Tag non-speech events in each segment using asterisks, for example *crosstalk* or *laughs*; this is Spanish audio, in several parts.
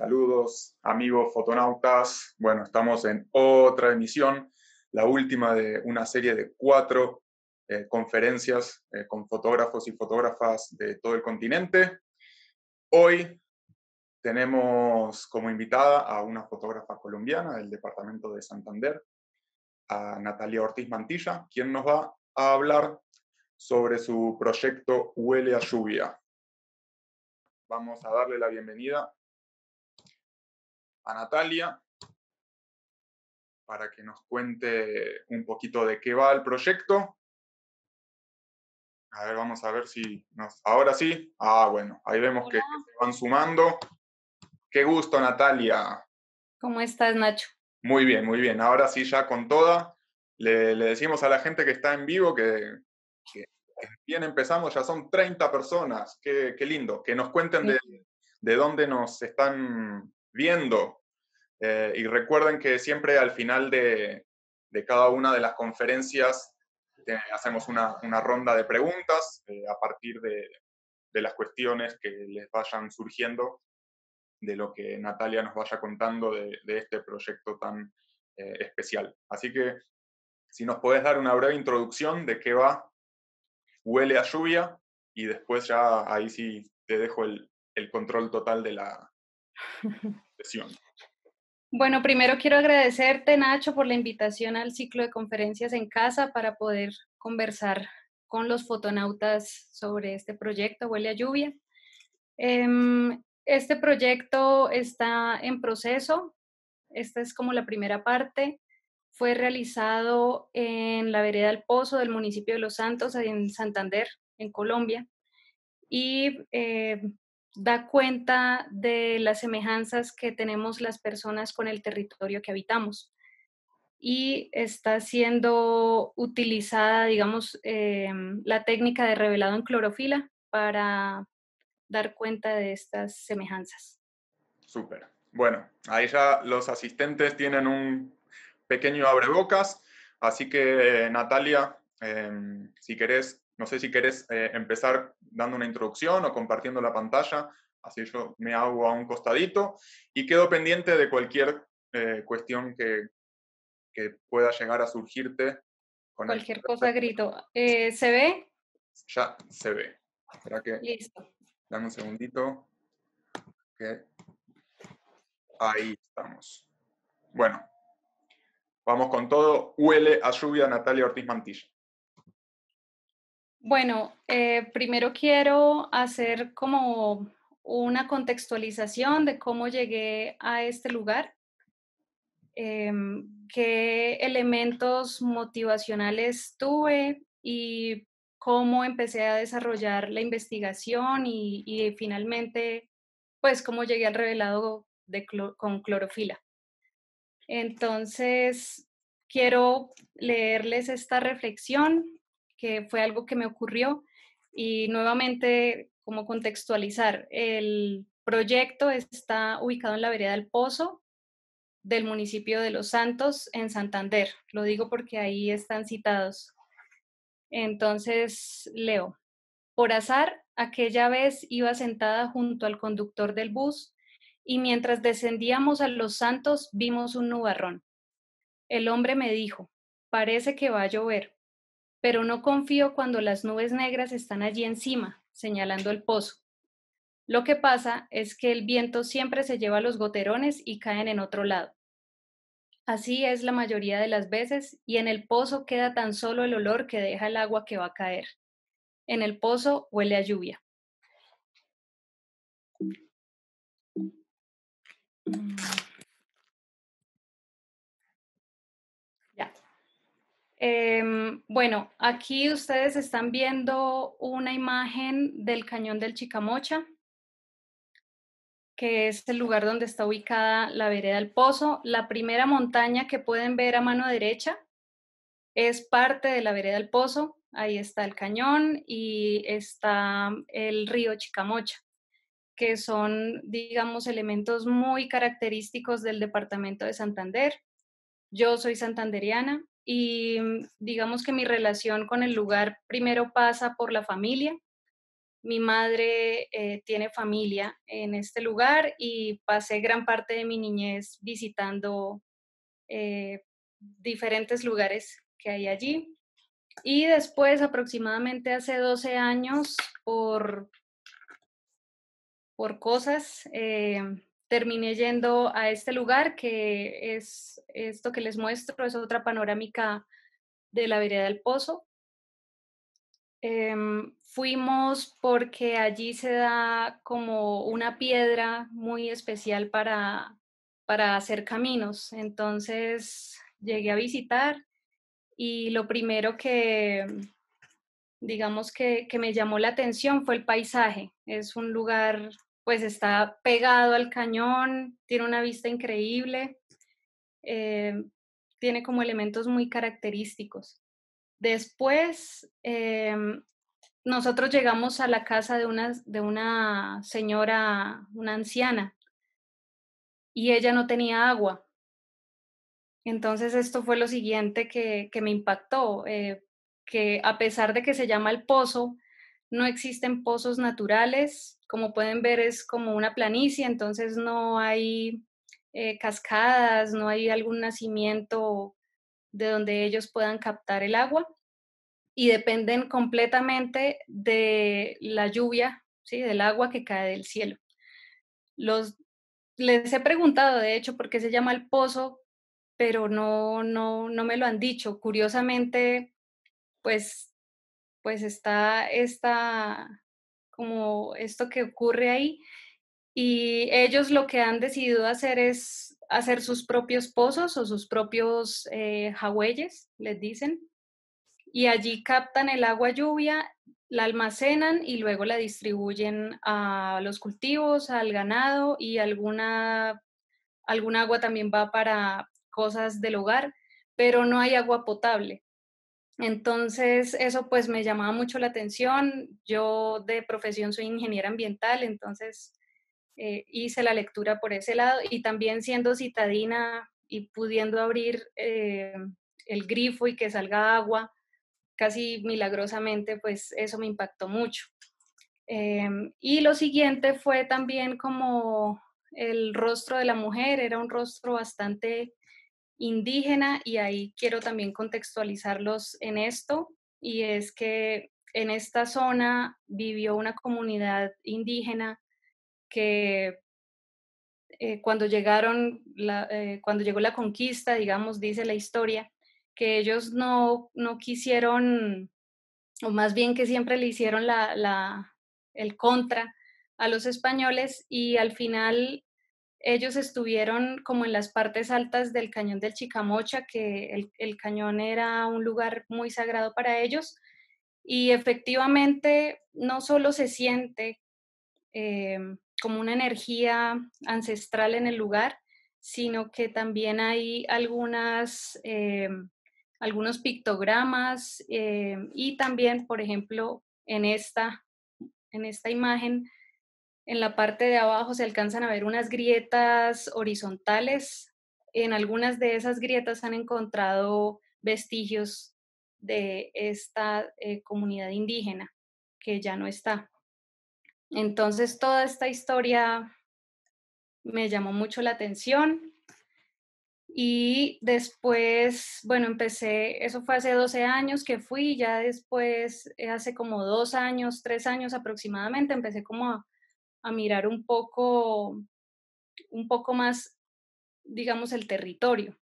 Saludos, amigos fotonautas. Bueno, estamos en otra emisión, la última de una serie de cuatro eh, conferencias eh, con fotógrafos y fotógrafas de todo el continente. Hoy tenemos como invitada a una fotógrafa colombiana del departamento de Santander, a Natalia Ortiz Mantilla, quien nos va a hablar sobre su proyecto Huele a Lluvia. Vamos a darle la bienvenida Natalia para que nos cuente un poquito de qué va el proyecto. A ver, vamos a ver si nos... Ahora sí. Ah, bueno, ahí vemos que, se van sumando. Qué gusto, Natalia. ¿Cómo estás, Nacho? Muy bien, muy bien. Ahora sí, ya con toda. Le, decimos a la gente que está en vivo que, bien empezamos, ya son 30 personas. Qué, lindo. Que nos cuenten de, de dónde nos están viendo, eh, y recuerden que siempre al final de, cada una de las conferencias eh, hacemos una, ronda de preguntas eh, a partir de, las cuestiones que les vayan surgiendo, de lo que Natalia nos vaya contando de, este proyecto tan especial. Así que si nos podés dar una breve introducción de qué va, huele a lluvia y después ya ahí sí te dejo el control total de la *laughs* sesión. Bueno, primero quiero agradecerte, Nacho, por la invitación al ciclo de conferencias en casa para poder conversar con los fotonautas sobre este proyecto, Huele a Lluvia. Em, este proyecto está en proceso, esta es como la primera parte. Fue realizado en la vereda del Pozo del municipio de Los Santos, en Santander, en Colombia. Y eh, da cuenta de las semejanzas que tenemos las personas con el territorio que habitamos y está siendo utilizada, digamos, em, la técnica de revelado en clorofila para dar cuenta de estas semejanzas. Súper. Bueno, ahí ya los asistentes tienen un pequeño abrebocas, así que Natalia, em, si querés no sé si quieres eh, empezar dando una introducción o compartiendo la pantalla, así yo me hago a un costadito y quedo pendiente de cualquier eh, cuestión que, pueda llegar a surgirte. Con cualquier cosa grito. Eh, ¿Se ve? Ya se ve. que... Listo. Dame un segundito. Ahí estamos. Bueno, vamos con todo. Huele a lluvia Natalia Ortiz Mantilla. Bueno, eh, primero quiero hacer como una contextualización de cómo llegué a este lugar, em, qué elementos motivacionales tuve y cómo empecé a desarrollar la investigación y, finalmente, pues, cómo llegué al revelado con clorofila. Entonces, quiero leerles esta reflexión que fue algo que me ocurrió. Y nuevamente, como contextualizar, el proyecto está ubicado en la vereda del Pozo del municipio de Los Santos en Santander. Lo digo porque ahí están citados. Entonces, leo. Por azar, aquella vez iba sentada junto al conductor del bus y mientras descendíamos a Los Santos vimos un nubarrón. El hombre me dijo, parece que va a llover pero no confío cuando las nubes negras están allí encima, señalando el pozo. Lo que pasa es que el viento siempre se lleva los goterones y caen en otro lado. Así es la mayoría de las veces y en el pozo queda tan solo el olor que deja el agua que va a caer. En el pozo huele a lluvia. Mm. Em, bueno, aquí ustedes están viendo una imagen del cañón del Chicamocha, que es el lugar donde está ubicada la vereda del Pozo. La primera montaña que pueden ver a mano derecha es parte de la vereda del Pozo. Ahí está el cañón y está el río Chicamocha, que son, digamos, elementos muy característicos del departamento de Santander. Yo soy santanderiana, y mm, digamos que mi relación con el lugar primero pasa por la familia. Mi madre eh, tiene familia en este lugar y pasé gran parte de mi niñez visitando eh, diferentes lugares que hay allí. Y después, aproximadamente hace 12 años, por, por cosas, eh, terminé yendo a este lugar que es esto que les muestro, es otra panorámica de la vereda del pozo. Em, fuimos porque allí se da como una piedra muy especial para, para hacer caminos. Entonces llegué a visitar y lo primero que, digamos que, que me llamó la atención fue el paisaje. Es un lugar pues está pegado al cañón, tiene una vista increíble, eh, tiene como elementos muy característicos. Después, eh, nosotros llegamos a la casa de una, de una señora, una anciana, y ella no tenía agua. Entonces esto fue lo siguiente que, me impactó, eh, que a pesar de que se llama el pozo, no existen pozos naturales, como pueden ver, es como una planicie, entonces no hay eh, cascadas, no hay algún nacimiento de donde ellos puedan captar el agua y dependen completamente de la lluvia, ¿sí? del agua que cae del cielo. Los, les he preguntado, de hecho, por qué se llama el pozo, pero no, no, no me lo han dicho. Curiosamente, pues, pues está esta, como esto que ocurre ahí. Y ellos lo que han decidido hacer es hacer sus propios pozos o sus propios eh, jagüeyes, les dicen, y allí captan el agua lluvia, la almacenan y luego la distribuyen a los cultivos, al ganado y alguna, algún agua también va para cosas del hogar, pero no hay agua potable. Entonces, eso pues me llamaba mucho la atención. Yo de profesión soy ingeniera ambiental, entonces eh, hice la lectura por ese lado y también siendo citadina y pudiendo abrir eh, el grifo y que salga agua, casi milagrosamente, pues eso me impactó mucho. Em, y lo siguiente fue también como el rostro de la mujer, era un rostro bastante indígena y ahí quiero también contextualizarlos en esto y es que en esta zona vivió una comunidad indígena que eh, cuando llegaron, eh, cuando llegó la conquista, digamos, dice la historia, que ellos no, no quisieron, o más bien que siempre le hicieron la, la, el contra a los españoles y al final ellos estuvieron como en las partes altas del cañón del Chicamocha, que el, cañón era un lugar muy sagrado para ellos. Y efectivamente no solo se siente eh, como una energía ancestral en el lugar, sino que también hay algunas, eh, algunos pictogramas eh, y también, por ejemplo, en esta, en esta imagen en la parte de abajo se alcanzan a ver unas grietas horizontales. En algunas de esas grietas han encontrado vestigios de esta eh, comunidad indígena que ya no está. Entonces, toda esta historia me llamó mucho la atención. Y después, bueno, empecé, eso fue hace 12 años que fui, ya después, eh, hace como dos años, tres años aproximadamente, empecé como a, a mirar un poco, un poco más, digamos, el territorio.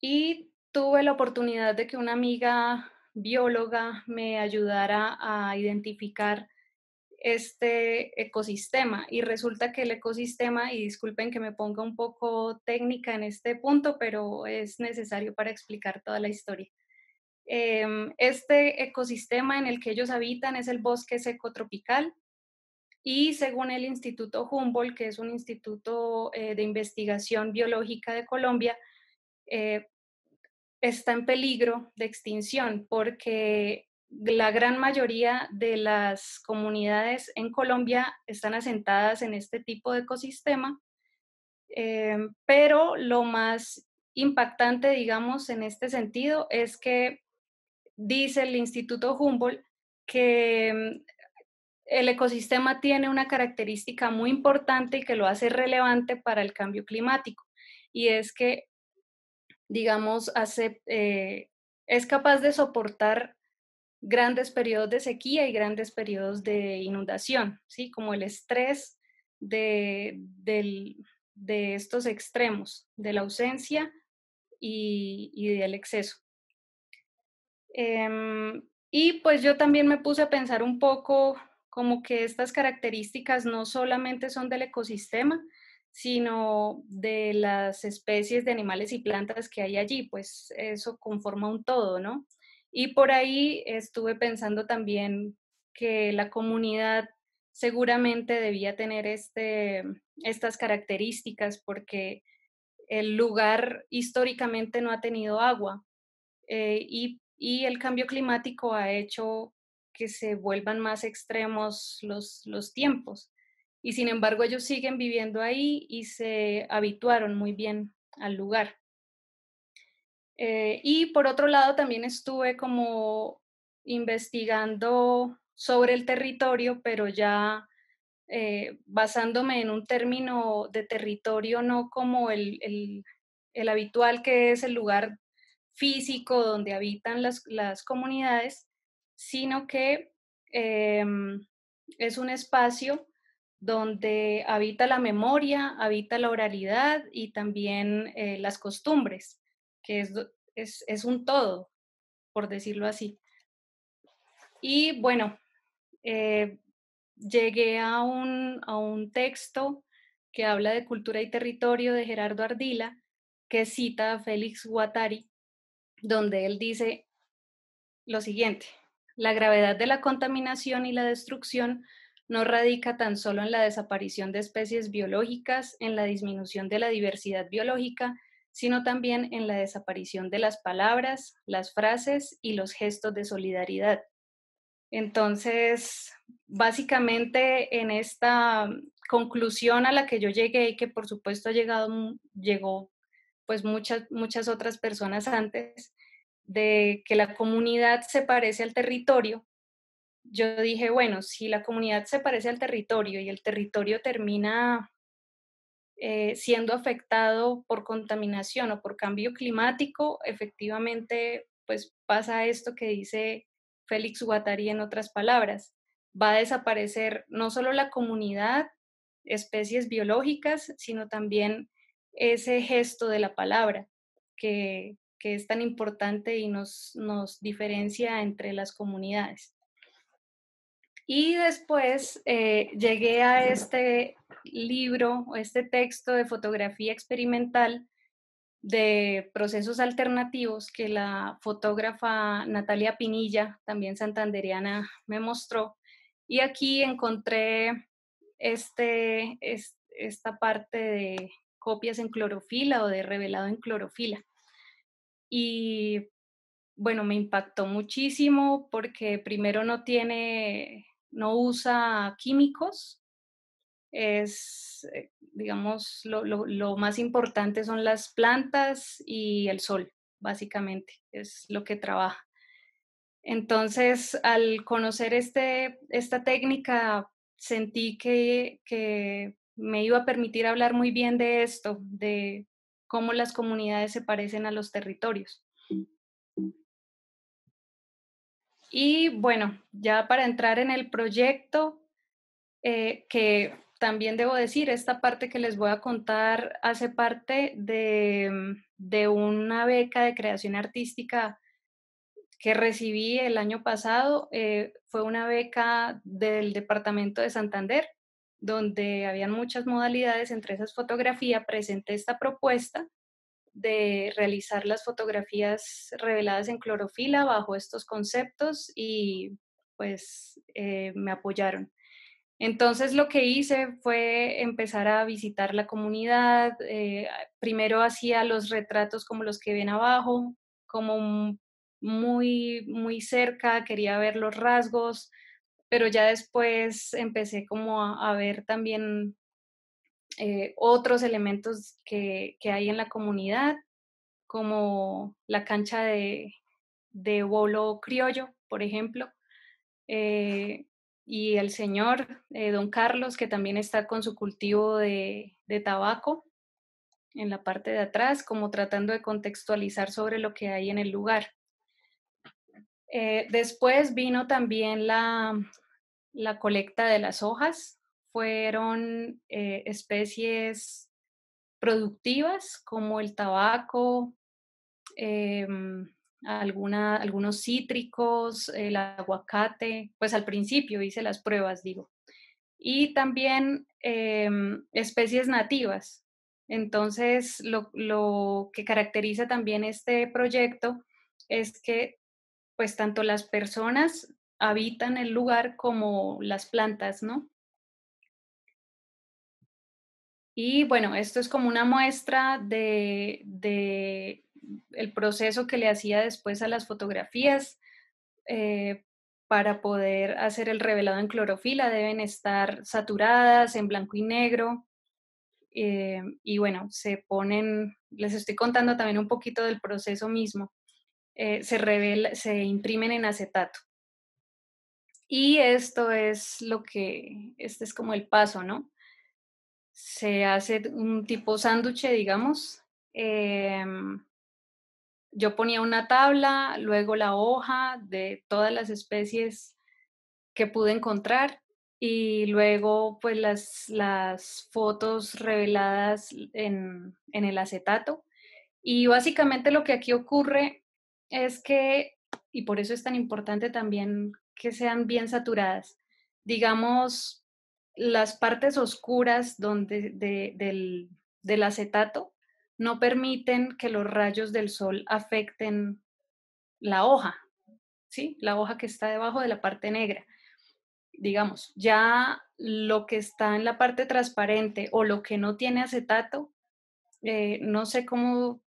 Y tuve la oportunidad de que una amiga bióloga me ayudara a identificar este ecosistema. Y resulta que el ecosistema, y disculpen que me ponga un poco técnica en este punto, pero es necesario para explicar toda la historia. Em, este ecosistema en el que ellos habitan es el bosque seco tropical, y según el Instituto Humboldt, que es un instituto eh, de investigación biológica de Colombia, eh, está en peligro de extinción porque la gran mayoría de las comunidades en Colombia están asentadas en este tipo de ecosistema, eh, pero lo más impactante, digamos, en este sentido es que dice el Instituto Humboldt que mm, el ecosistema tiene una característica muy importante y que lo hace relevante para el cambio climático, y es que, digamos, hace, eh, es capaz de soportar grandes periodos de sequía y grandes periodos de inundación, ¿sí? como el estrés de, estos extremos, de la ausencia y, del exceso. Em, y pues yo también me puse a pensar un poco como que estas características no solamente son del ecosistema, sino de las especies de animales y plantas que hay allí, pues eso conforma un todo, ¿no? Y por ahí estuve pensando también que la comunidad seguramente debía tener este, estas características porque el lugar históricamente no ha tenido agua eh, y el cambio climático ha hecho que se vuelvan más extremos los, tiempos. Y sin embargo, ellos siguen viviendo ahí y se habituaron muy bien al lugar. Eh, y por otro lado, también estuve como investigando sobre el territorio, pero ya eh, basándome en un término de territorio, no como el, habitual que es el lugar físico donde habitan las, las comunidades, sino que em, es un espacio donde habita la memoria, habita la oralidad y también eh, las costumbres, que es, un todo, por decirlo así. Y bueno, eh, llegué a un, a un texto que habla de cultura y territorio de Gerardo Ardila, que cita a Félix Guattari, donde él dice lo siguiente, la gravedad de la contaminación y la destrucción no radica tan solo en la desaparición de especies biológicas, en la disminución de la diversidad biológica, sino también en la desaparición de las palabras, las frases y los gestos de solidaridad. Entonces, básicamente en esta mm, conclusión a la que yo llegué y que por supuesto ha llegado, mm, llegó pues muchas, muchas otras personas antes, de que la comunidad se parece al territorio, yo dije, bueno, si la comunidad se parece al territorio y el territorio termina eh, siendo afectado por contaminación o por cambio climático, efectivamente, pues pasa esto que dice Félix Guattari en otras palabras. Va a desaparecer no solo la comunidad, especies biológicas, sino también ese gesto de la palabra, que que es tan importante y nos, diferencia entre las comunidades. Y después eh, llegué a este libro, este texto de fotografía experimental de procesos alternativos que la fotógrafa Natalia Pinilla, también Santanderiana me mostró. Y aquí encontré este, esta parte de copias en clorofila o de revelado en clorofila y bueno, me impactó muchísimo porque primero no tiene, no usa químicos, es, eh, digamos, lo, más importante son las plantas y el sol, básicamente, es lo que trabaja. Entonces, al conocer este, esta técnica, sentí que, que me iba a permitir hablar muy bien de esto, de cómo las comunidades se parecen a los territorios. Y bueno, ya para entrar en el proyecto, eh, que también debo decir, esta parte que les voy a contar hace parte de, una beca de creación artística que recibí el año pasado. Eh, fue una beca del Departamento de Santander donde habían muchas modalidades, entre esas fotografía, presenté esta propuesta de realizar las fotografías reveladas en clorofila bajo estos conceptos y pues eh, me apoyaron. Entonces lo que hice fue empezar a visitar la comunidad. Eh, primero hacía los retratos como los que ven abajo, como muy, muy cerca, quería ver los rasgos, pero ya después empecé como a, ver también eh, otros elementos que, hay en la comunidad, como la cancha de, bolo criollo, por ejemplo, eh, y el señor eh, don Carlos, que también está con su cultivo de, de tabaco en la parte de atrás, como tratando de contextualizar sobre lo que hay en el lugar. Eh, después vino también la, colecta de las hojas. Fueron eh, especies productivas como el tabaco, em, algunos cítricos, el aguacate. Pues al principio hice las pruebas, digo. Y también em, especies nativas. Entonces, lo, lo que caracteriza también este proyecto es que pues tanto las personas habitan el lugar como las plantas, ¿no? Y bueno, esto es como una muestra de, de el proceso que le hacía después a las fotografías. Eh, para poder hacer el revelado en clorofila deben estar saturadas en blanco y negro. Eh, y bueno, se ponen, les estoy contando también un poquito del proceso mismo. Eh, se, revela, se imprimen en acetato. Y esto es lo que, este es como el paso, ¿no? Se hace un tipo sándwich, digamos. Em, yo ponía una tabla, luego la hoja de todas las especies que pude encontrar y luego pues las, las fotos reveladas en, en el acetato. Y básicamente lo que aquí ocurre es que, y por eso es tan importante también que sean bien saturadas, digamos, las partes oscuras donde, del, del acetato no permiten que los rayos del sol afecten la hoja, ¿sí? La hoja que está debajo de la parte negra. Digamos, ya lo que está en la parte transparente o lo que no tiene acetato, eh, no sé cómo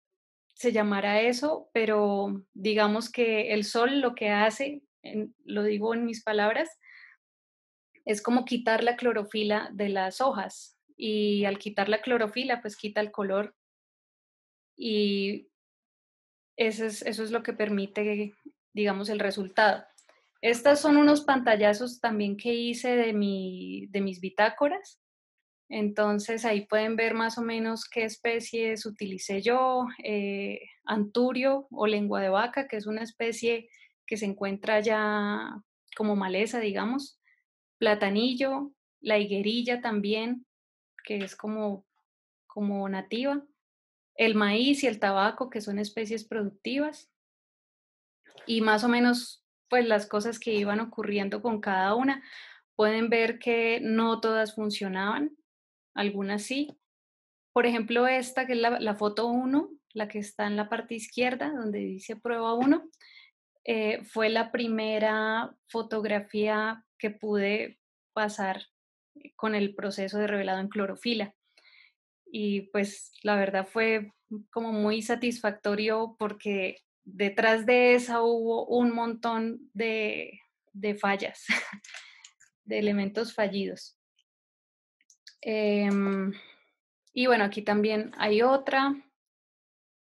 se llamara eso, pero digamos que el sol lo que hace, lo digo en mis palabras, es como quitar la clorofila de las hojas y al quitar la clorofila pues quita el color y eso es, lo que permite, digamos, el resultado. Estas son unos pantallazos también que hice de, de mis bitácoras entonces ahí pueden ver más o menos qué especies utilicé yo, eh, anturio o lengua de vaca, que es una especie que se encuentra ya como maleza, digamos, platanillo, la higuerilla también, que es como, como nativa, el maíz y el tabaco, que son especies productivas, y más o menos pues las cosas que iban ocurriendo con cada una. Pueden ver que no todas funcionaban, algunas sí. Por ejemplo, esta que es la, foto 1, la que está en la parte izquierda, donde dice prueba 1, eh, fue la primera fotografía que pude pasar con el proceso de revelado en clorofila. Y pues la verdad fue como muy satisfactorio porque detrás de esa hubo un montón de fallas, *laughs* de elementos fallidos. Em, y bueno, aquí también hay otra.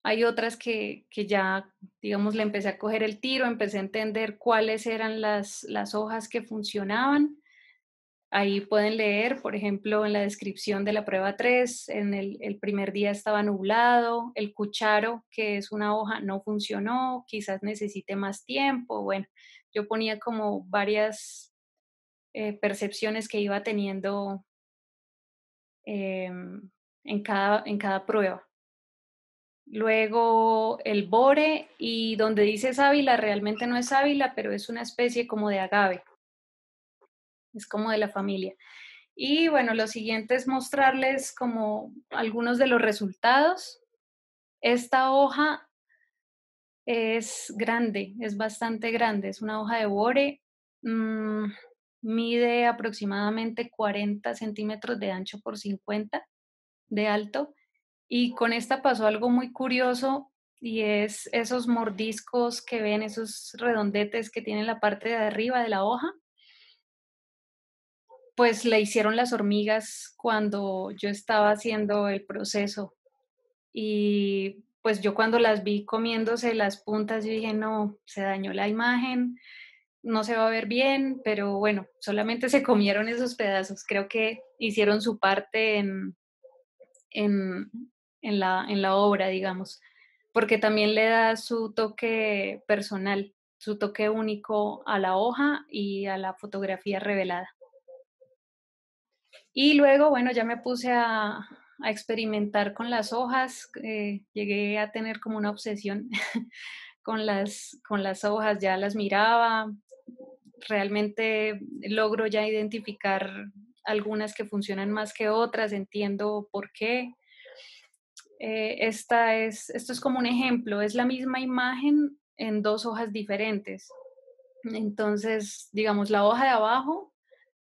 Hay otras que, ya, digamos, le empecé a coger el tiro, empecé a entender cuáles eran las, hojas que funcionaban. Ahí pueden leer, por ejemplo, en la descripción de la prueba 3, en el, primer día estaba nublado, el cucharo, que es una hoja, no funcionó, quizás necesite más tiempo. Bueno, yo ponía como varias eh, percepciones que iba teniendo Em, en, cada, en cada prueba. Luego el bore y donde dice sábila realmente no es sábila, pero es una especie como de agave. Es como de la familia. Y bueno, lo siguiente es mostrarles como algunos de los resultados. Esta hoja es grande, es bastante grande, es una hoja de bore. Mm, mide aproximadamente 40 centímetros de ancho por 50 de alto. Y con esta pasó algo muy curioso y es esos mordiscos que ven, esos redondetes que tienen la parte de arriba de la hoja, pues le hicieron las hormigas cuando yo estaba haciendo el proceso. Y pues yo cuando las vi comiéndose las puntas, yo dije, no, se dañó la imagen, no se va a ver bien, pero bueno, solamente se comieron esos pedazos. Creo que hicieron su parte en, en, la, en la obra, digamos, porque también le da su toque personal, su toque único a la hoja y a la fotografía revelada. Y luego, bueno, ya me puse a, experimentar con las hojas, eh, llegué a tener como una obsesión *laughs* con, las, con las hojas, ya las miraba, realmente logro ya identificar algunas que funcionan más que otras, entiendo por qué. Eh, esta es, esto es como un ejemplo, es la misma imagen en dos hojas diferentes. Entonces, digamos, la hoja de abajo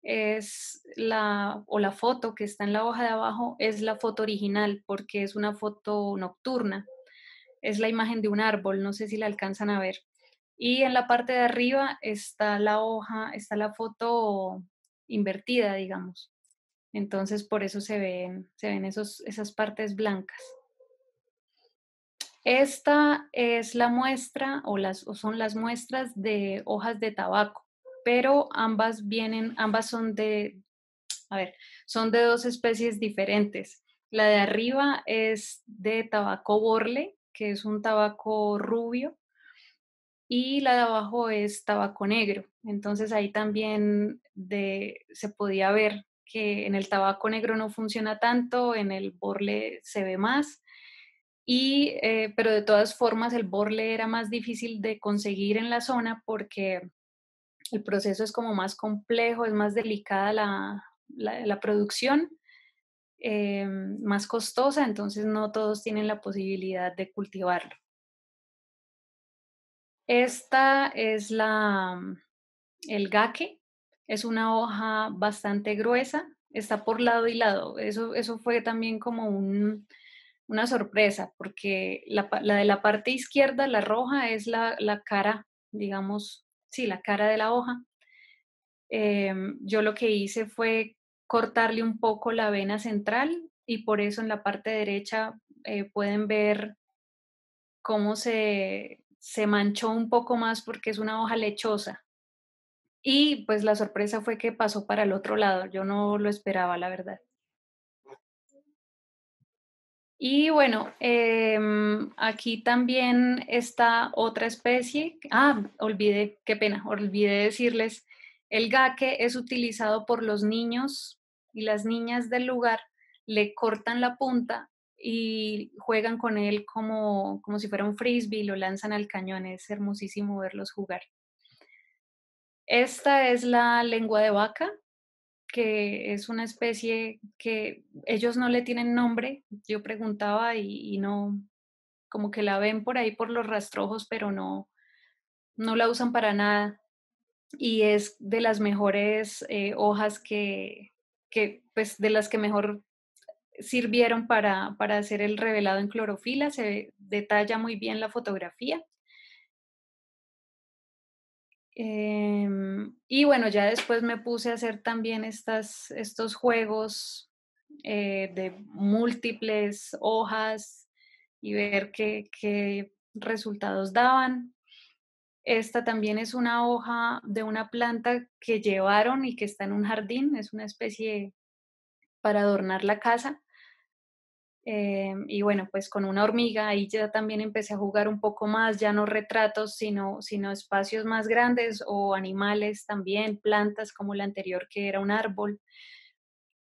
es la, o la foto que está en la hoja de abajo es la foto original porque es una foto nocturna. Es la imagen de un árbol, no sé si la alcanzan a ver. Y en la parte de arriba está la hoja, está la foto invertida, digamos. Entonces, por eso se ven, se ven esos, esas partes blancas. Esta es la muestra o, las, son las muestras de hojas de tabaco, pero ambas vienen, ambas son de, a ver, son de dos especies diferentes. La de arriba es de tabaco borle, que es un tabaco rubio, y la de abajo es tabaco negro. Entonces ahí también se podía ver que en el tabaco negro no funciona tanto, en el borle se ve más, eh, pero de todas formas el borle era más difícil de conseguir en la zona porque el proceso es como más complejo, es más delicada la, producción, em, más costosa, entonces no todos tienen la posibilidad de cultivarlo. Esta es la, mm, el gaque, es una hoja bastante gruesa, está por lado y lado. Eso, eso fue también como una sorpresa, porque la, de la parte izquierda, la roja, es la, cara, digamos, sí, la cara de la hoja. Em, yo lo que hice fue cortarle un poco la vena central y por eso en la parte derecha eh, pueden ver cómo se, se manchó un poco más porque es una hoja lechosa. Y pues la sorpresa fue que pasó para el otro lado. Yo no lo esperaba, la verdad. Y bueno, em, aquí también está otra especie. Ah, olvidé, qué pena, olvidé decirles. El gaque es utilizado por los niños y las niñas del lugar. Le cortan la punta y juegan con él como, si fuera un frisbee, lo lanzan al cañón, es hermosísimo verlos jugar. Esta es la lengua de vaca, que es una especie que ellos no le tienen nombre. Yo preguntaba y, no, como que la ven por ahí por los rastrojos, pero no, no la usan para nada. Y es de las mejores eh, hojas que, que, pues de las que mejor sirvieron para, hacer el revelado en clorofila, se detalla muy bien la fotografía. Em, y bueno, ya después me puse a hacer también estas, estos juegos eh, de múltiples hojas y ver qué, qué, resultados daban. Esta también es una hoja de una planta que llevaron y que está en un jardín, es una especie para adornar la casa. Em, y bueno, pues con una hormiga ahí ya también empecé a jugar un poco más, ya no retratos, sino, sino espacios más grandes o animales también, plantas como la anterior que era un árbol.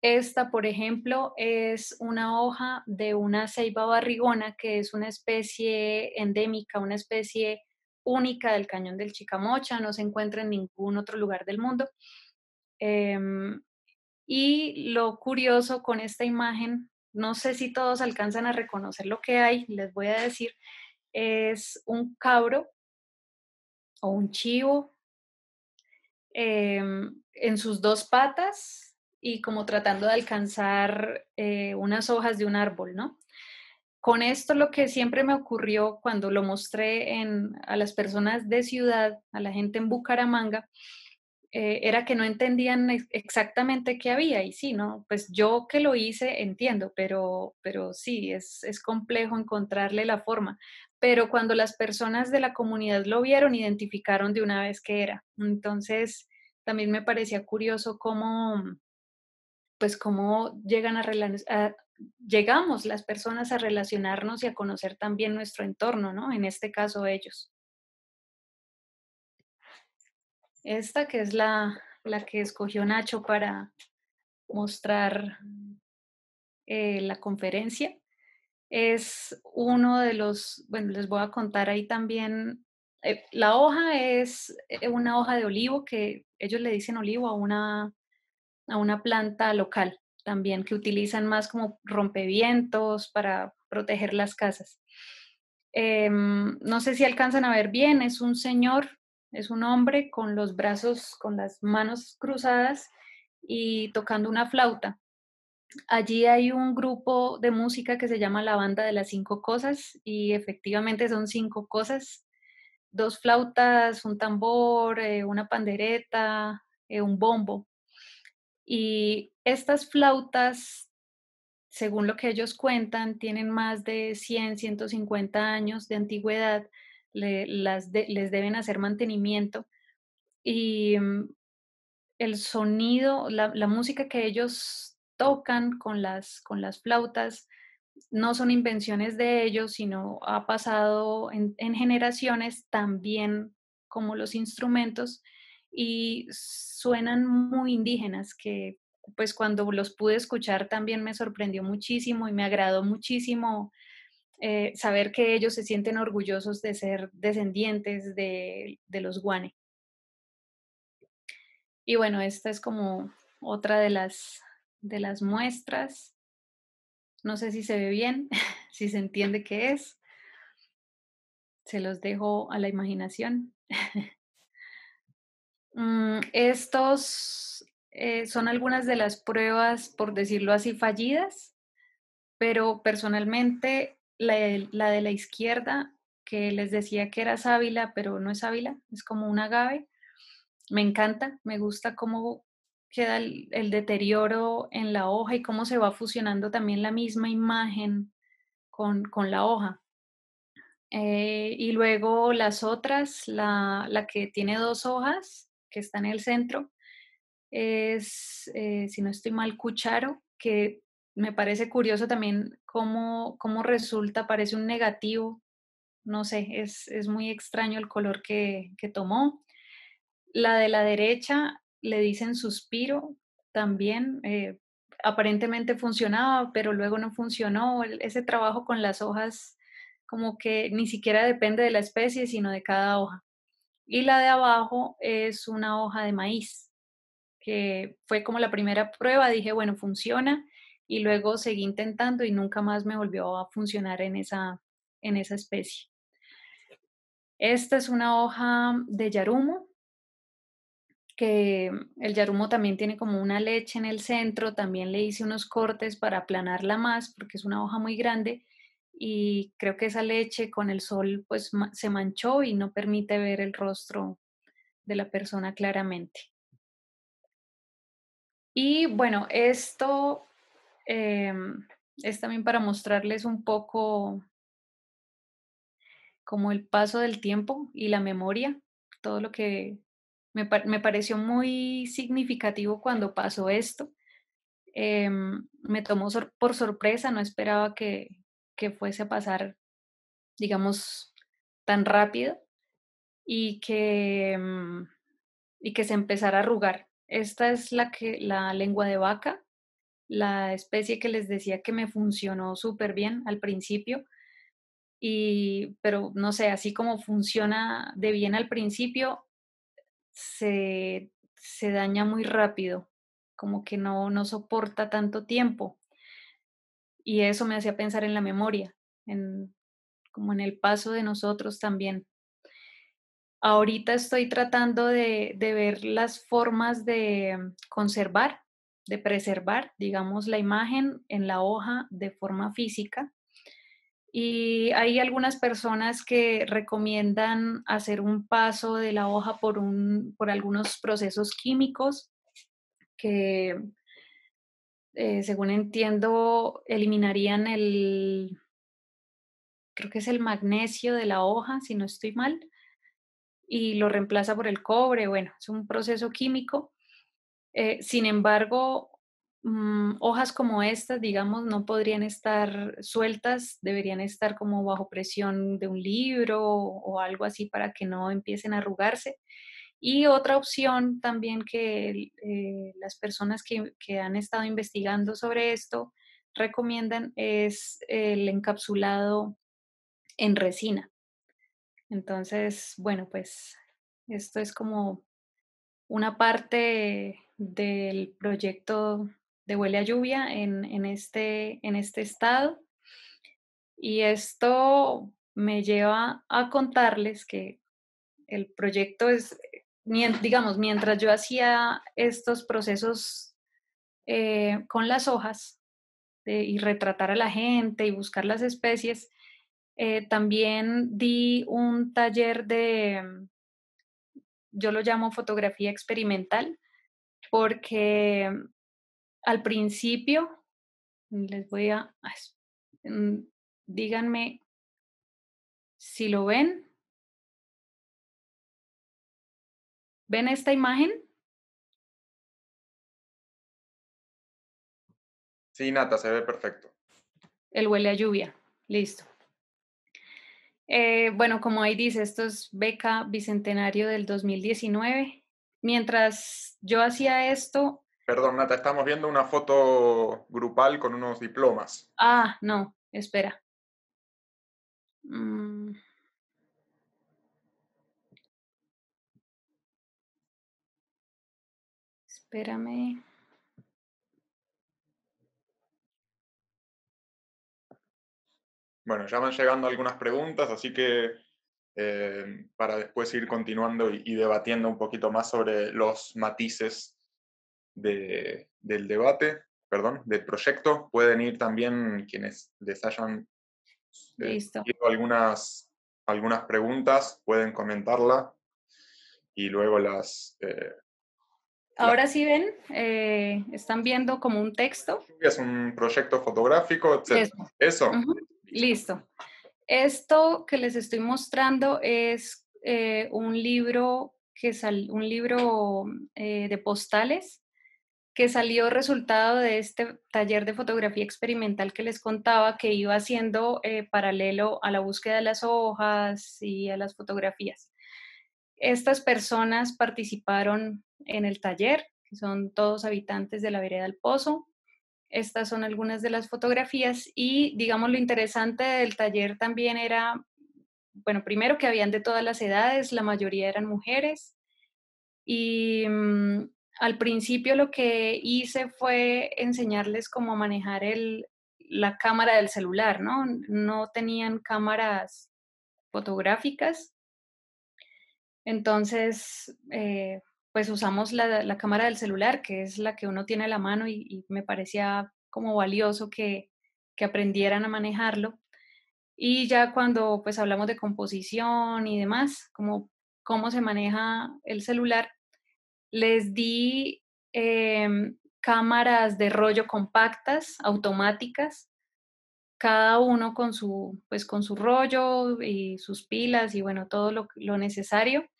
Esta, por ejemplo, es una hoja de una ceiba barrigona, que es una especie endémica, una especie única del cañón del Chicamocha, no se encuentra en ningún otro lugar del mundo. Em, y lo curioso con esta imagen no sé si todos alcanzan a reconocer lo que hay, les voy a decir, es un cabro o un chivo em, en sus dos patas y como tratando de alcanzar eh, unas hojas de un árbol, ¿no? Con esto lo que siempre me ocurrió cuando lo mostré en, a las personas de ciudad, a la gente en Bucaramanga, eh, era que no entendían exactamente qué había. Y sí, ¿no? Pues yo que lo hice entiendo, pero, pero sí, es, es complejo encontrarle la forma. Pero cuando las personas de la comunidad lo vieron, identificaron de una vez qué era. Entonces, también me parecía curioso cómo, pues cómo llegan a, llegamos las personas a relacionarnos y a conocer también nuestro entorno, ¿no? En este caso ellos. Esta que es la, que escogió Nacho para mostrar eh, la conferencia es uno de los, bueno, les voy a contar ahí también, eh, la hoja es eh, una hoja de olivo que ellos le dicen olivo a una, a una planta local también que utilizan más como rompevientos para proteger las casas. Em, no sé si alcanzan a ver bien, es un señor es un hombre con los brazos, con las manos cruzadas y tocando una flauta. Allí hay un grupo de música que se llama la banda de las cinco cosas y efectivamente son cinco cosas. Dos flautas, un tambor, eh, una pandereta, eh, un bombo. Y estas flautas, según lo que ellos cuentan, tienen más de 100, 150 años de antigüedad las les deben hacer mantenimiento. Y mm, el sonido, la, música que ellos tocan con las, con las flautas, no son invenciones de ellos, sino ha pasado en generaciones también como los instrumentos y suenan muy indígenas, que pues cuando los pude escuchar también me sorprendió muchísimo y me agradó muchísimo eh, saber que ellos se sienten orgullosos de ser descendientes de, los guane. Y bueno, esta es como otra de las, de las muestras. No sé si se ve bien, *laughs* si se entiende qué es. Se los dejo a la imaginación. *laughs* Mm, estos eh, son algunas de las pruebas, por decirlo así, fallidas, pero personalmente la de, la izquierda, que les decía que era sábila, pero no es sábila, es como una agave. Me encanta, me gusta cómo queda el, deterioro en la hoja y cómo se va fusionando también la misma imagen con, la hoja. Eh, y luego las otras, la, que tiene dos hojas, que está en el centro, es, eh, si no estoy mal, cucharo, que me parece curioso también cómo, cómo resulta, parece un negativo, no sé, es, es muy extraño el color que, que, tomó. La de la derecha le dicen suspiro también, eh, aparentemente funcionaba, pero luego no funcionó. Ese trabajo con las hojas como que ni siquiera depende de la especie, sino de cada hoja. Y la de abajo es una hoja de maíz, que fue como la primera prueba, dije, bueno, funciona y luego seguí intentando y nunca más me volvió a funcionar en esa, en esa especie. Esta es una hoja de yarumo, que el yarumo también tiene como una leche en el centro, también le hice unos cortes para aplanarla más porque es una hoja muy grande y creo que esa leche con el sol pues se manchó y no permite ver el rostro de la persona claramente. Y bueno, esto Em, es también para mostrarles un poco como el paso del tiempo y la memoria, todo lo que me, pareció muy significativo cuando pasó esto. Em, me tomó por sorpresa, no esperaba que, fuese a pasar, digamos, tan rápido y que, em, y que se empezara a arrugar. Esta es la, que, la lengua de vaca, la especie que les decía que me funcionó súper bien al principio. Y, pero no sé, así como funciona de bien al principio, se, daña muy rápido, como que no, soporta tanto tiempo. Y eso me hacía pensar en la memoria, en, como en el paso de nosotros también. Ahorita estoy tratando de, de ver las formas de conservar de preservar, digamos, la imagen en la hoja de forma física. Y hay algunas personas que recomiendan hacer un paso de la hoja por, un, por algunos procesos químicos que, eh, según entiendo, eliminarían el, creo que es el magnesio de la hoja, si no estoy mal, y lo reemplaza por el cobre. Bueno, es un proceso químico eh, sin embargo, mm, hojas como estas, digamos, no podrían estar sueltas, deberían estar como bajo presión de un libro o, algo así para que no empiecen a arrugarse. Y otra opción también que eh, las personas que, que, han estado investigando sobre esto recomiendan es el encapsulado en resina. Entonces, bueno, pues esto es como una parte del proyecto de Huele a Lluvia este, en, este, estado. Y esto me lleva a contarles que el proyecto es, digamos, mientras yo hacía estos procesos eh, con las hojas y retratar a la gente y buscar las especies, eh, también di un taller de, yo lo llamo fotografía experimental, porque al principio les voy a, mm, díganme si lo ven. ¿Ven esta imagen? Sí, Nata, se ve perfecto. El huele a lluvia, listo. Eh, bueno, como ahí dice, esto es beca bicentenario del 2019 mientras yo hacía esto... Perdón, Nata, estamos viendo una foto grupal con unos diplomas. Ah, no, espera. Mm. Espérame. Bueno, ya van llegando algunas preguntas, así que eh, para después ir continuando y, debatiendo un poquito más sobre los matices del debate, perdón, del proyecto. Pueden ir también quienes les hayan eh, algunas, algunas preguntas, pueden comentarla y luego las... Eh, Ahora sí ven, eh, están viendo como un texto. Es un proyecto fotográfico, etc. Eso. Listo. Esto que les estoy mostrando es eh, un libro, que un libro eh, de postales que salió resultado de este taller de fotografía experimental que les contaba que iba haciendo eh, paralelo a la búsqueda de las hojas y a las fotografías. Estas personas participaron en el taller, que son todos habitantes de la vereda del Pozo, estas son algunas de las fotografías y digamos lo interesante del taller también era, bueno, primero que habían de todas las edades, la mayoría eran mujeres y mm, al principio lo que hice fue enseñarles cómo manejar el, la cámara del celular, ¿no? No tenían cámaras fotográficas. Entonces, eh, pues usamos la, cámara del celular, que es la que uno tiene a la mano y, me parecía como valioso que, aprendieran a manejarlo. Y ya cuando pues hablamos de composición y demás, como cómo se maneja el celular, les di em, cámaras de rollo compactas, automáticas, cada uno con su, pues, con su rollo y sus pilas y bueno, todo lo necesario.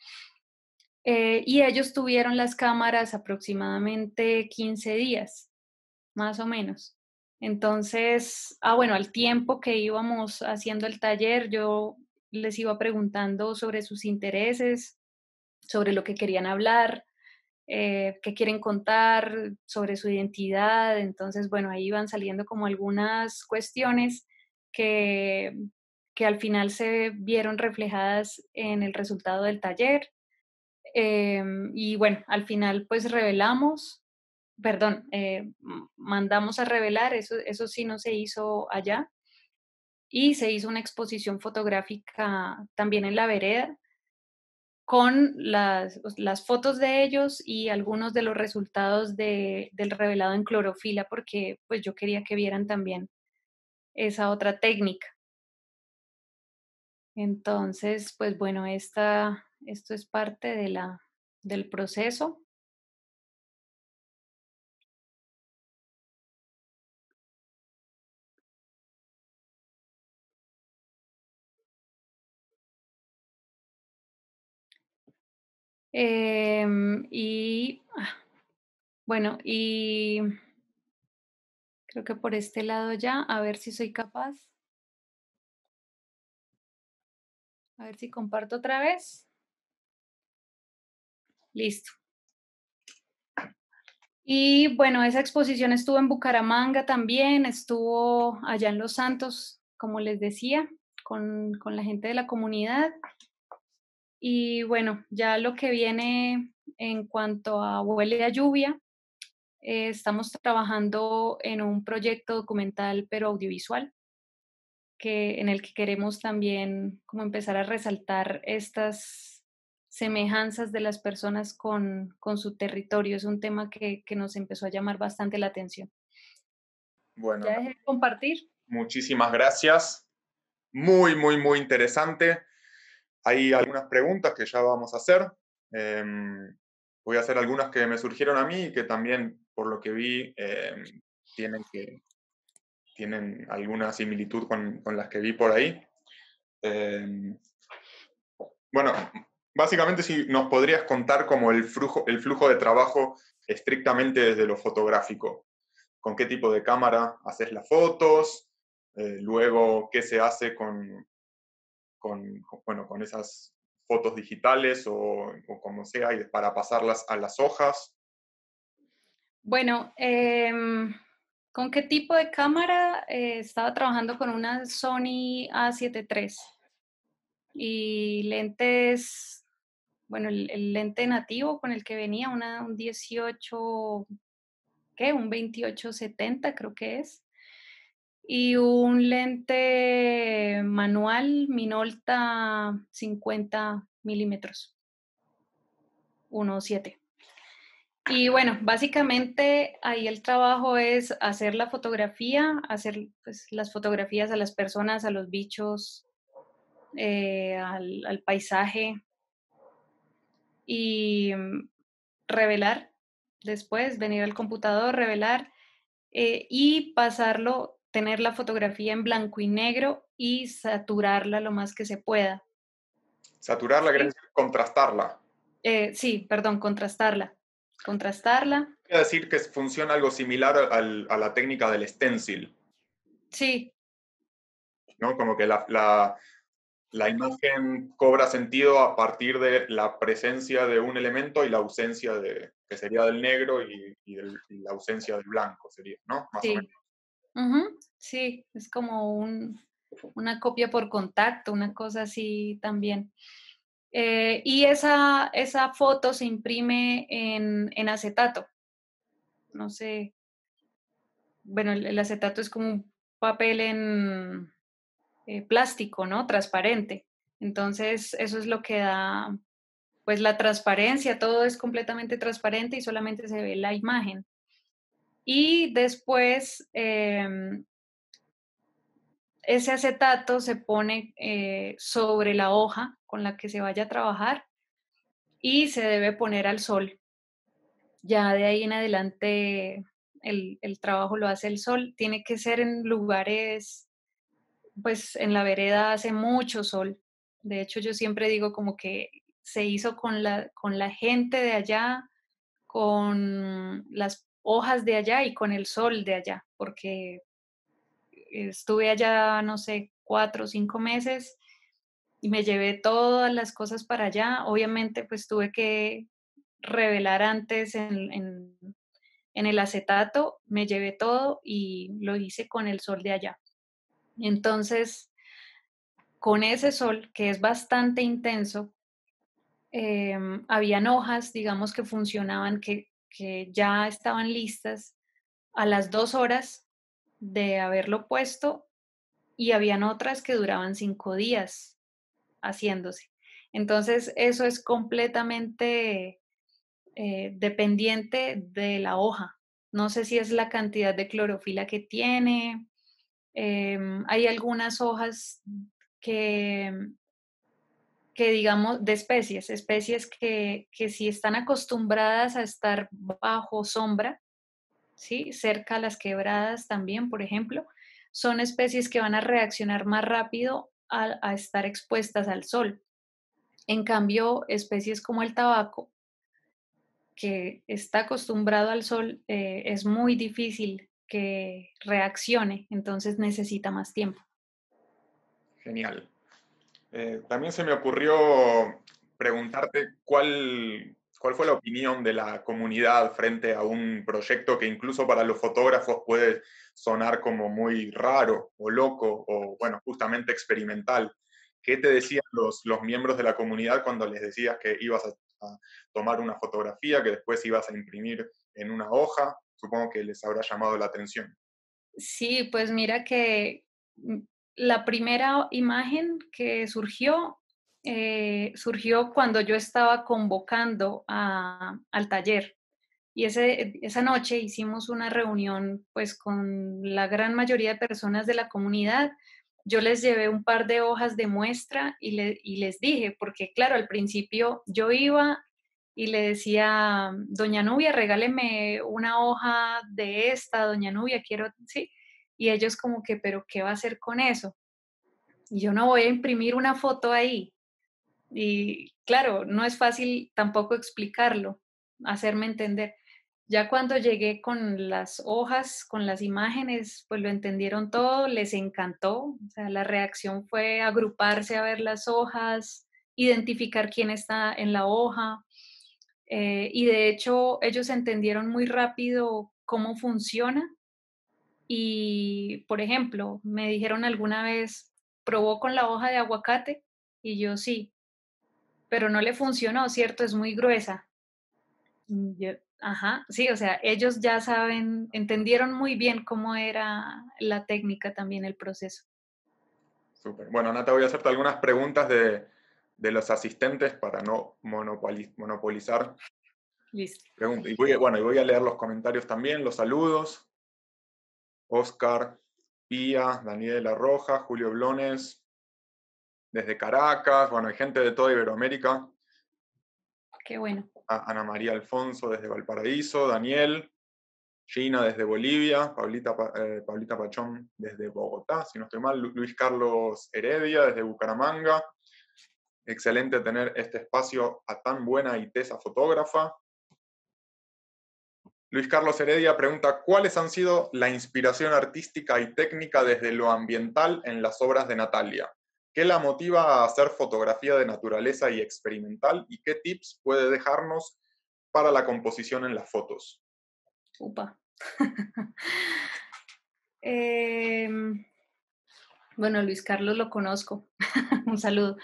Eh, y ellos tuvieron las cámaras aproximadamente 15 días, más o menos. Entonces, ah, bueno, al tiempo que íbamos haciendo el taller, yo les iba preguntando sobre sus intereses, sobre lo que querían hablar, eh, qué quieren contar, sobre su identidad. Entonces, bueno, ahí iban saliendo como algunas cuestiones que, que al final se vieron reflejadas en el resultado del taller. Em, y bueno, al final pues revelamos, perdón, eh, mandamos a revelar, eso, eso sí no se hizo allá. Y se hizo una exposición fotográfica también en la vereda con las, las fotos de ellos y algunos de los resultados de, del revelado en clorofila, porque pues yo quería que vieran también esa otra técnica. Entonces, pues bueno, esta esto es parte de la, del proceso. Em, y ah, bueno, y creo que por este lado ya, a ver si soy capaz. A ver si comparto otra vez. Listo. Y bueno, esa exposición estuvo en Bucaramanga también, estuvo allá en Los Santos, como les decía, con, la gente de la comunidad. Y bueno, ya lo que viene en cuanto a huele a lluvia, eh, estamos trabajando en un proyecto documental pero audiovisual, que, en el que queremos también como empezar a resaltar estas semejanzas de las personas con, su territorio. Es un tema que, nos empezó a llamar bastante la atención. Bueno. ¿Ya compartir? Muchísimas gracias. Muy, muy, muy interesante. Hay algunas preguntas que ya vamos a hacer. Em, voy a hacer algunas que me surgieron a mí y que también, por lo que vi, em, tienen, que, tienen alguna similitud con, las que vi por ahí. Em, bueno, básicamente si nos podrías contar como el flujo, el flujo de trabajo estrictamente desde lo fotográfico. ¿Con qué tipo de cámara haces las fotos? Eh, luego, ¿qué se hace con, bueno, con esas fotos digitales o, como sea para pasarlas a las hojas? Bueno, em, ¿con qué tipo de cámara? Eh, estaba trabajando con una Sony A7 III y lentes bueno, el, lente nativo con el que venía, un 18, ¿qué? Un 2870 creo que es. Y un lente manual Minolta 50 milímetros, 1.7. Y bueno, básicamente ahí el trabajo es hacer la fotografía, hacer pues, las fotografías a las personas, a los bichos, eh, al paisaje, y mm, revelar después, venir al computador, revelar eh, y pasarlo, tener la fotografía en blanco y negro y saturarla lo más que se pueda. Saturarla, contrastarla. Eh, sí, perdón, contrastarla. Contrastarla. Quiere decir que funciona algo similar a la técnica del stencil. Sí. ¿No? Como que la la imagen cobra sentido a partir de la presencia de un elemento y la ausencia de, que sería del negro y, la ausencia del blanco, sería, ¿no? sí. O Sí, es como una copia por contacto, una cosa así también. Eh, y esa, esa foto se imprime en, acetato. No sé. Bueno, el acetato es como un papel en, eh, plástico, ¿no? Transparente. Entonces, eso es lo que da, pues, la transparencia, todo es completamente transparente y solamente se ve la imagen. Y después, em, ese acetato se pone eh, sobre la hoja con la que se vaya a trabajar y se debe poner al sol. Ya de ahí en adelante el trabajo lo hace el sol. Tiene que ser en lugares pues en la vereda hace mucho sol. De hecho, yo siempre digo como que se hizo con la, con la gente de allá, con las hojas de allá y con el sol de allá, porque estuve allá, no sé, cuatro o cinco meses y me llevé todas las cosas para allá. Obviamente, pues tuve que revelar antes en, en el acetato, me llevé todo y lo hice con el sol de allá. Entonces, con ese sol, que es bastante intenso, em, habían hojas, digamos, que funcionaban, que, que ya estaban listas a las dos horas de haberlo puesto y habían otras que duraban cinco días haciéndose. Entonces, eso es completamente eh, dependiente de la hoja. No sé si es la cantidad de clorofila que tiene, Em, hay algunas hojas que, que digamos, de especies, especies que, si están acostumbradas a estar bajo sombra, ¿sí? cerca a las quebradas también, por ejemplo, son especies que van a reaccionar más rápido a, estar expuestas al sol. En cambio, especies como el tabaco, que está acostumbrado al sol, eh, es muy difícil reaccione, entonces necesita más tiempo. Genial. Eh, también se me ocurrió preguntarte cuál, cuál fue la opinión de la comunidad frente a un proyecto que incluso para los fotógrafos puede sonar como muy raro o loco o, bueno, justamente experimental. ¿Qué te decían los, los miembros de la comunidad cuando les decías que ibas a tomar una fotografía, que después ibas a imprimir en una hoja? supongo que les habrá llamado la atención. Sí, pues mira que mm, la primera imagen que surgió eh, surgió cuando yo estaba convocando al taller. Y ese, esa noche hicimos una reunión pues con la gran mayoría de personas de la comunidad. Yo les llevé un par de hojas de muestra y les dije, porque claro, al principio yo iba y le decía, doña Nubia, regáleme una hoja de esta, doña Nubia, quiero, sí. Y ellos como que, pero ¿qué va a hacer con eso? yo no voy a imprimir una foto ahí. Y claro, no es fácil tampoco explicarlo, hacerme entender. Ya cuando llegué con las hojas, con las imágenes, pues lo entendieron todo, les encantó. O sea, la reacción fue agruparse a ver las hojas, identificar quién está en la hoja, eh, y de hecho, ellos entendieron muy rápido cómo funciona. Y, por ejemplo, me dijeron alguna vez, probó con la hoja de aguacate y yo sí, pero no le funcionó, ¿cierto? Es muy gruesa. Mm, ajá, sí, o sea, ellos ya saben, entendieron muy bien cómo era la técnica también, el proceso. Súper. Bueno, Ana, te voy a hacerte algunas preguntas de, de los asistentes para no monopolizar. Listo. Y voy, bueno, y voy a leer los comentarios también, los saludos. Oscar, Pía, Daniela Roja, Julio Blones, desde Caracas, bueno, hay gente de toda Iberoamérica. Qué bueno. Ah, Ana María Alfonso desde Valparaíso, Daniel, Gina desde Bolivia, Paulita eh, Pachón desde Bogotá, si no estoy mal, Luis Carlos Heredia desde Bucaramanga, Excelente tener este espacio a tan buena y tesa fotógrafa. Luis Carlos Heredia pregunta, ¿cuáles han sido la inspiración artística y técnica desde lo ambiental en las obras de Natalia? ¿Qué la motiva a hacer fotografía de naturaleza y experimental? ¿Y qué tips puede dejarnos para la composición en las fotos? Upa. *laughs* Em, bueno, Luis Carlos lo conozco. *laughs* Un saludo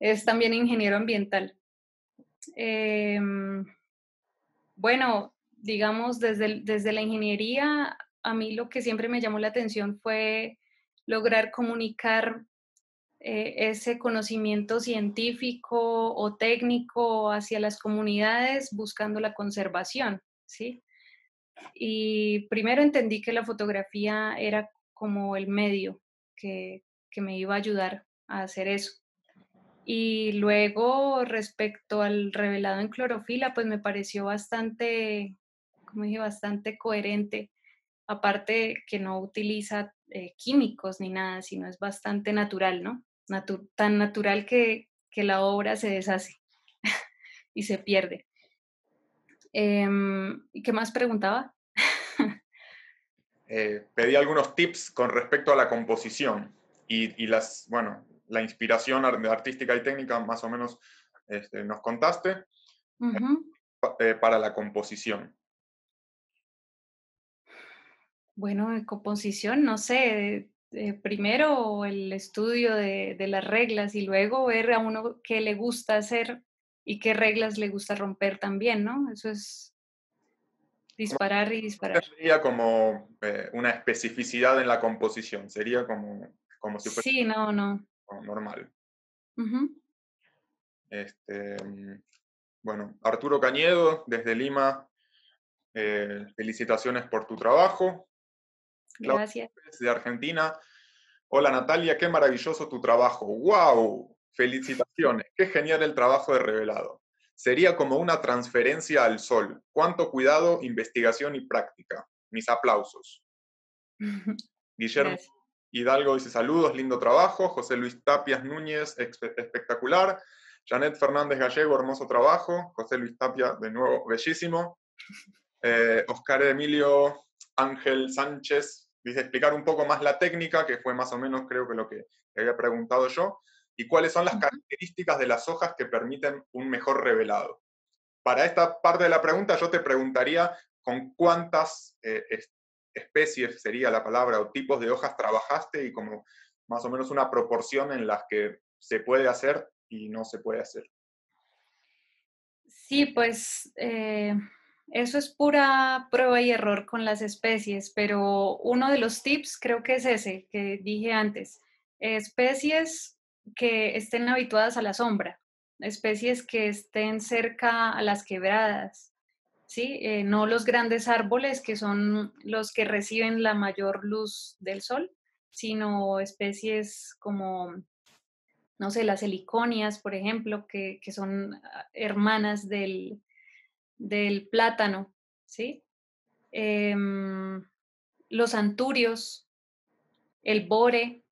es también ingeniero ambiental. Em, bueno, digamos, desde, desde la ingeniería, a mí lo que siempre me llamó la atención fue lograr comunicar eh, ese conocimiento científico o técnico hacia las comunidades buscando la conservación, ¿sí? Y primero entendí que la fotografía era como el medio que me iba a ayudar a hacer eso. Y luego, respecto al revelado en clorofila, pues me pareció bastante, como dije, bastante coherente. Aparte que no utiliza eh, químicos ni nada, sino es bastante natural, ¿no? tan natural que, la obra se deshace *laughs* y se pierde. Em, ¿Y qué más preguntaba? *laughs* Eh, pedí algunos tips con respecto a la composición y, las, bueno, la inspiración artística y técnica, más o menos este, nos contaste, eh, para la composición. Bueno, composición, no sé, eh, primero el estudio de, las reglas y luego ver a uno qué le gusta hacer y qué reglas le gusta romper también, ¿no? Eso es disparar y disparar. Sería como eh, una especificidad en la composición, sería como, como si Sí, no, no normal. este, mm, bueno, Arturo Cañedo, desde Lima, eh, felicitaciones por tu trabajo. Gracias. de Argentina. Hola Natalia, qué maravilloso tu trabajo. ¡Wow! Felicitaciones, qué genial el trabajo de revelado. Sería como una transferencia al sol. Cuánto cuidado, investigación y práctica. Mis aplausos. *laughs* Guillermo Hidalgo dice saludos, lindo trabajo. José Luis Tapias Núñez, espectacular. Janet Fernández Gallego, hermoso trabajo. José Luis Tapia, de nuevo, bellísimo. Eh, Oscar Emilio Ángel Sánchez dice explicar un poco más la técnica, que fue más o menos creo que lo que había preguntado yo, y cuáles son las características de las hojas que permiten un mejor revelado. Para esta parte de la pregunta yo te preguntaría con cuántas eh, especies sería la palabra o tipos de hojas trabajaste y como más o menos una proporción en las que se puede hacer y no se puede hacer. Sí, pues eh, eso es pura prueba y error con las especies, pero uno de los tips creo que es ese que dije antes, especies que estén habituadas a la sombra, especies que estén cerca a las quebradas, ¿sí? Eh, no los grandes árboles que son los que reciben la mayor luz del sol, sino especies como, no sé, las heliconias, por ejemplo, que, son ah, hermanas del, del plátano, ¿sí? Em, los anturios, el bore,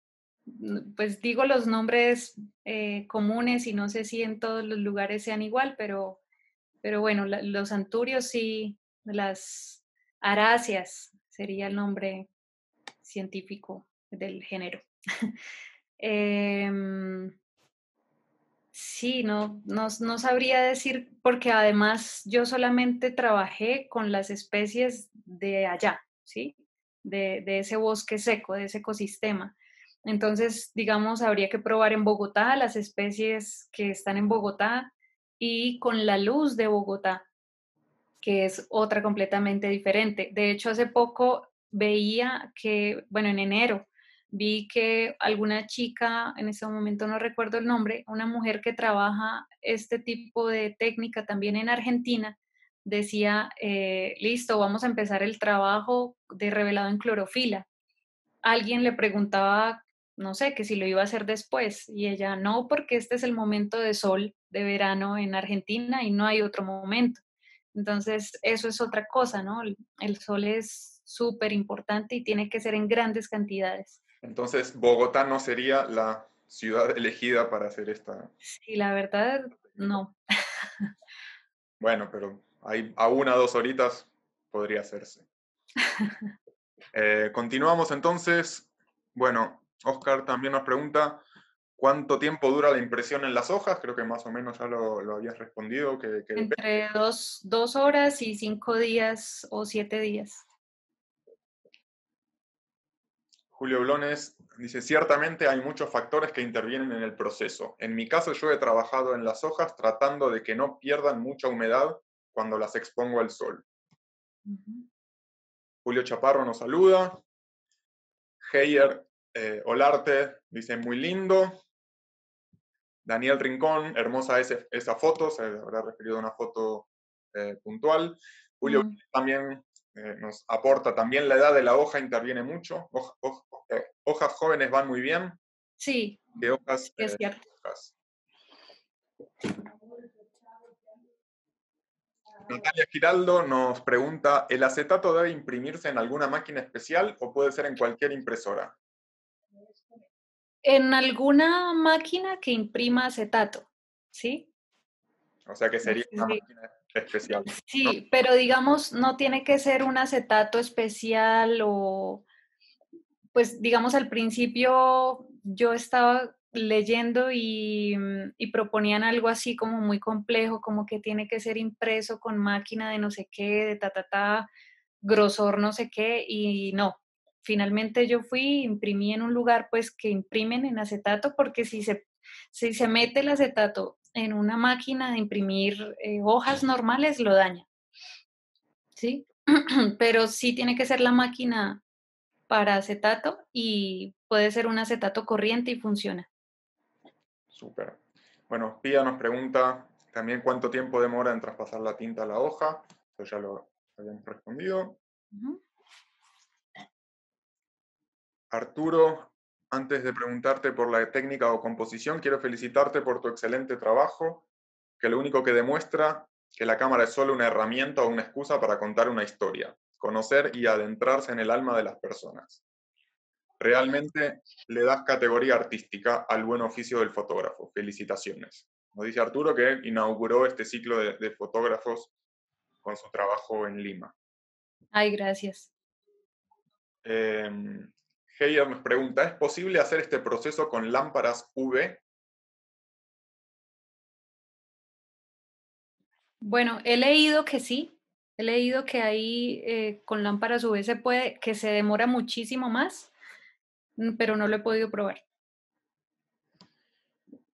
mm, pues digo los nombres eh, comunes y no sé si en todos los lugares sean igual, pero pero bueno, los anturios y las aráceas sería el nombre científico del género. *laughs* Em, sí, no, no, sabría decir, porque además yo solamente trabajé con las especies de allá, ¿sí? de ese bosque seco, de ese ecosistema. Entonces, digamos, habría que probar en Bogotá las especies que están en Bogotá y con la luz de Bogotá, que es otra completamente diferente. De hecho, hace poco veía que, bueno, en enero, vi que alguna chica, en ese momento no recuerdo el nombre, una mujer que trabaja este tipo de técnica también en Argentina, decía, eh, listo, vamos a empezar el trabajo de revelado en clorofila. Alguien le preguntaba no sé, que si lo iba a hacer después. Y ella, no, porque este es el momento de sol de verano en Argentina y no hay otro momento. Entonces, eso es otra cosa, ¿no? El sol es súper importante y tiene que ser en grandes cantidades. Entonces, Bogotá no sería la ciudad *laughs* elegida para hacer esta. Sí, la verdad, no. bueno, pero hay a una o dos horitas podría hacerse. *laughs* Eh, continuamos entonces. Bueno, Oscar también nos pregunta cuánto tiempo dura la impresión en las hojas. Creo que más o menos ya lo, habías respondido. Que, Entre dos, horas y cinco días o siete días. Julio Blones dice, ciertamente hay muchos factores que intervienen en el proceso. En mi caso yo he trabajado en las hojas tratando de que no pierdan mucha humedad cuando las expongo al sol. Julio Chaparro nos saluda. Heyer eh, Olarte dice muy lindo. Daniel Rincón, hermosa esa foto, se habrá referido a una foto eh, puntual. Julio mm. también eh, nos aporta, también la edad de la hoja interviene mucho. hojas jóvenes van muy bien. Sí. De es hojas. Natalia Giraldo nos pregunta, ¿el acetato debe imprimirse en alguna máquina especial o puede ser en cualquier impresora? en alguna máquina que imprima acetato, ¿sí? O sea que sería una máquina especial. Sí, pero digamos, no tiene que ser un acetato especial o, pues digamos, al principio yo estaba leyendo y, mm, y, proponían algo así como muy complejo, como que tiene que ser impreso con máquina de no sé qué, de ta, ta, ta, grosor no sé qué, y no, finalmente yo fui, imprimí en un lugar pues que imprimen en acetato, porque si se, si se mete el acetato en una máquina de imprimir eh, hojas normales, lo daña. ¿Sí? *clears throat* Pero sí tiene que ser la máquina para acetato y puede ser un acetato corriente y funciona. Súper. Bueno, Pía nos pregunta también cuánto tiempo demora en traspasar la tinta a la hoja. Eso ya lo habíamos respondido. Arturo, antes de preguntarte por la técnica o composición, quiero felicitarte por tu excelente trabajo, que lo único que demuestra que la cámara es solo una herramienta o una excusa para contar una historia, conocer y adentrarse en el alma de las personas. Realmente le das categoría artística al buen oficio del fotógrafo. Felicitaciones. Nos dice Arturo que inauguró este ciclo de, fotógrafos con su trabajo en Lima. Ay, gracias. Em, Heyer nos pregunta, ¿es posible hacer este proceso con lámparas UV? Bueno, he leído que sí, he leído que ahí eh, con lámparas UV se puede, que se demora muchísimo más, mm, pero no lo he podido probar.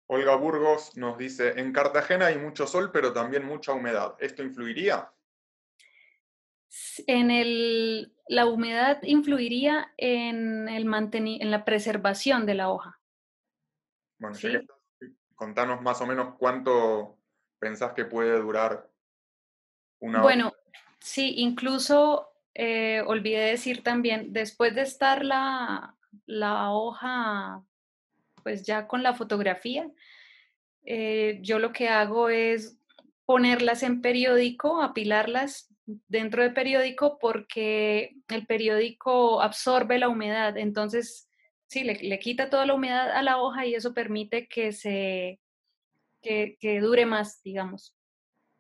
Olga Burgos nos dice, en Cartagena hay mucho sol, pero también mucha humedad. ¿Esto influiría? en el, la humedad influiría en, el en la preservación de la hoja. Bueno, ¿Sí? contanos más o menos cuánto pensás que puede durar una Bueno, sí, incluso eh, olvidé decir también, después de estar la, la hoja, pues ya con la fotografía, eh, yo lo que hago es ponerlas en periódico, apilarlas dentro del periódico porque el periódico absorbe la humedad, entonces sí, le, le quita toda la humedad a la hoja y eso permite que se que, que dure más, digamos.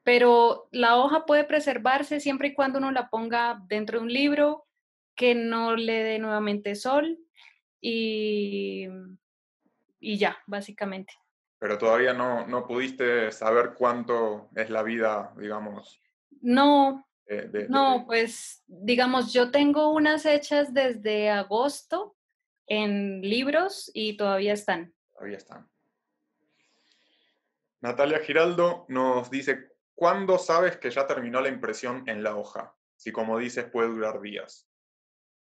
Pero la hoja puede preservarse siempre y cuando uno la ponga dentro de un libro, que no le dé nuevamente sol y, y ya, básicamente. Pero todavía no, no pudiste saber cuánto es la vida, digamos. No, no, pues digamos, yo tengo unas hechas desde agosto en libros y todavía están. Todavía están. Natalia Giraldo nos dice, ¿cuándo sabes que ya terminó la impresión en la hoja? Si como dices puede durar días.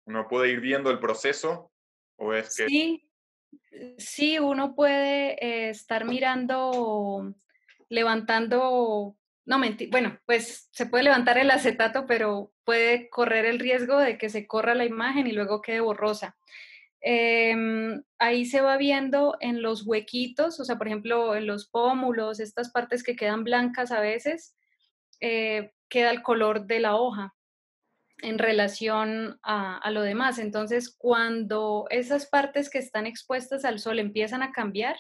¿Uno puede ir viendo el proceso o es que... Sí, eh, uno puede eh, estar mirando, levantando no mentí, bueno, pues se puede levantar el acetato, pero puede correr el riesgo de que se corra la imagen y luego quede borrosa. Em, ahí se va viendo en los huequitos, o sea, por ejemplo, en los pómulos, estas partes que quedan blancas a veces, eh, queda el color de la hoja en relación a, a lo demás. Entonces, cuando esas partes que están expuestas al sol empiezan a cambiar,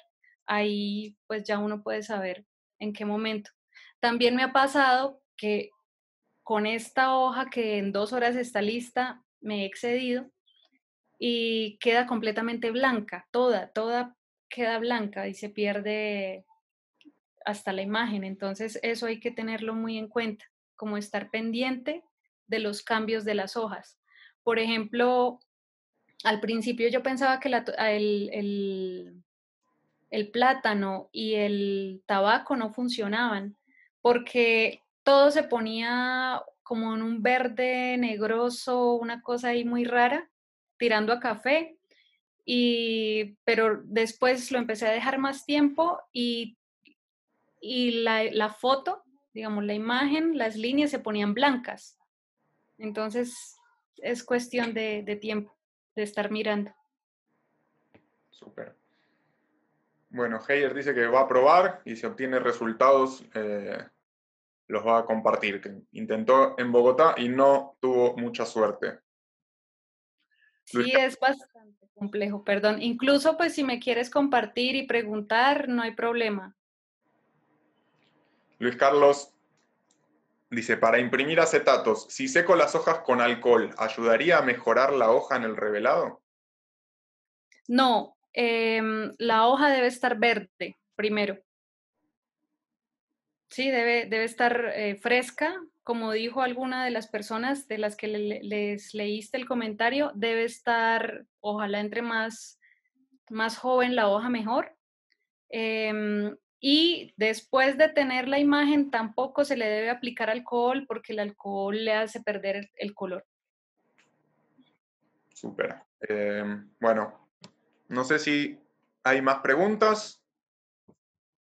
ahí pues ya uno puede saber en qué momento. También me ha pasado que con esta hoja que en dos horas está lista, me he excedido y queda completamente blanca, toda, toda queda blanca y se pierde hasta la imagen. Entonces eso hay que tenerlo muy en cuenta, como estar pendiente de los cambios de las hojas. Por ejemplo, al principio yo pensaba que ah, el plátano y el tabaco no funcionaban porque todo se ponía como en un verde negroso, una cosa ahí muy rara, tirando a café. Y, pero después lo empecé a dejar más tiempo y, y la, foto, digamos, la imagen, las líneas se ponían blancas. Entonces es cuestión de, tiempo, de estar mirando. Súper. Bueno, Heyer dice que va a probar y se obtiene resultados eh, los va a compartir, intentó en Bogotá y no tuvo mucha suerte. Sí, es bastante complejo, perdón. Incluso, pues, si me quieres compartir y preguntar, no hay problema. Luis Carlos dice, para imprimir acetatos, si seco las hojas con alcohol, ¿ayudaría a mejorar la hoja en el revelado? No, em, la hoja debe estar verde primero. Sí, debe, debe estar eh, fresca. Como dijo alguna de las personas de las que les leíste el comentario, debe estar, ojalá entre más, más joven la hoja mejor. Em, y después de tener la imagen tampoco se le debe aplicar alcohol porque el alcohol le hace perder el, color. Súper. Em, bueno, no sé si hay más preguntas.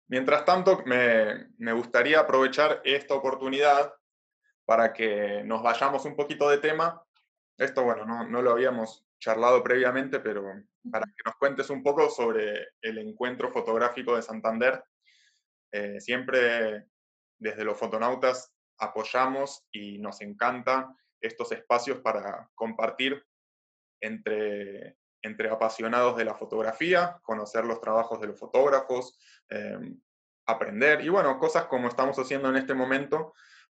Mientras tanto, me, gustaría aprovechar esta oportunidad para que nos vayamos un poquito de tema. Esto, bueno, no, lo habíamos charlado previamente, pero para que nos cuentes un poco sobre el encuentro fotográfico de Santander. Eh, siempre desde los fotonautas apoyamos y nos encantan estos espacios para compartir entre entre apasionados de la fotografía, conocer los trabajos de los fotógrafos, em, aprender y bueno, cosas como estamos haciendo en este momento,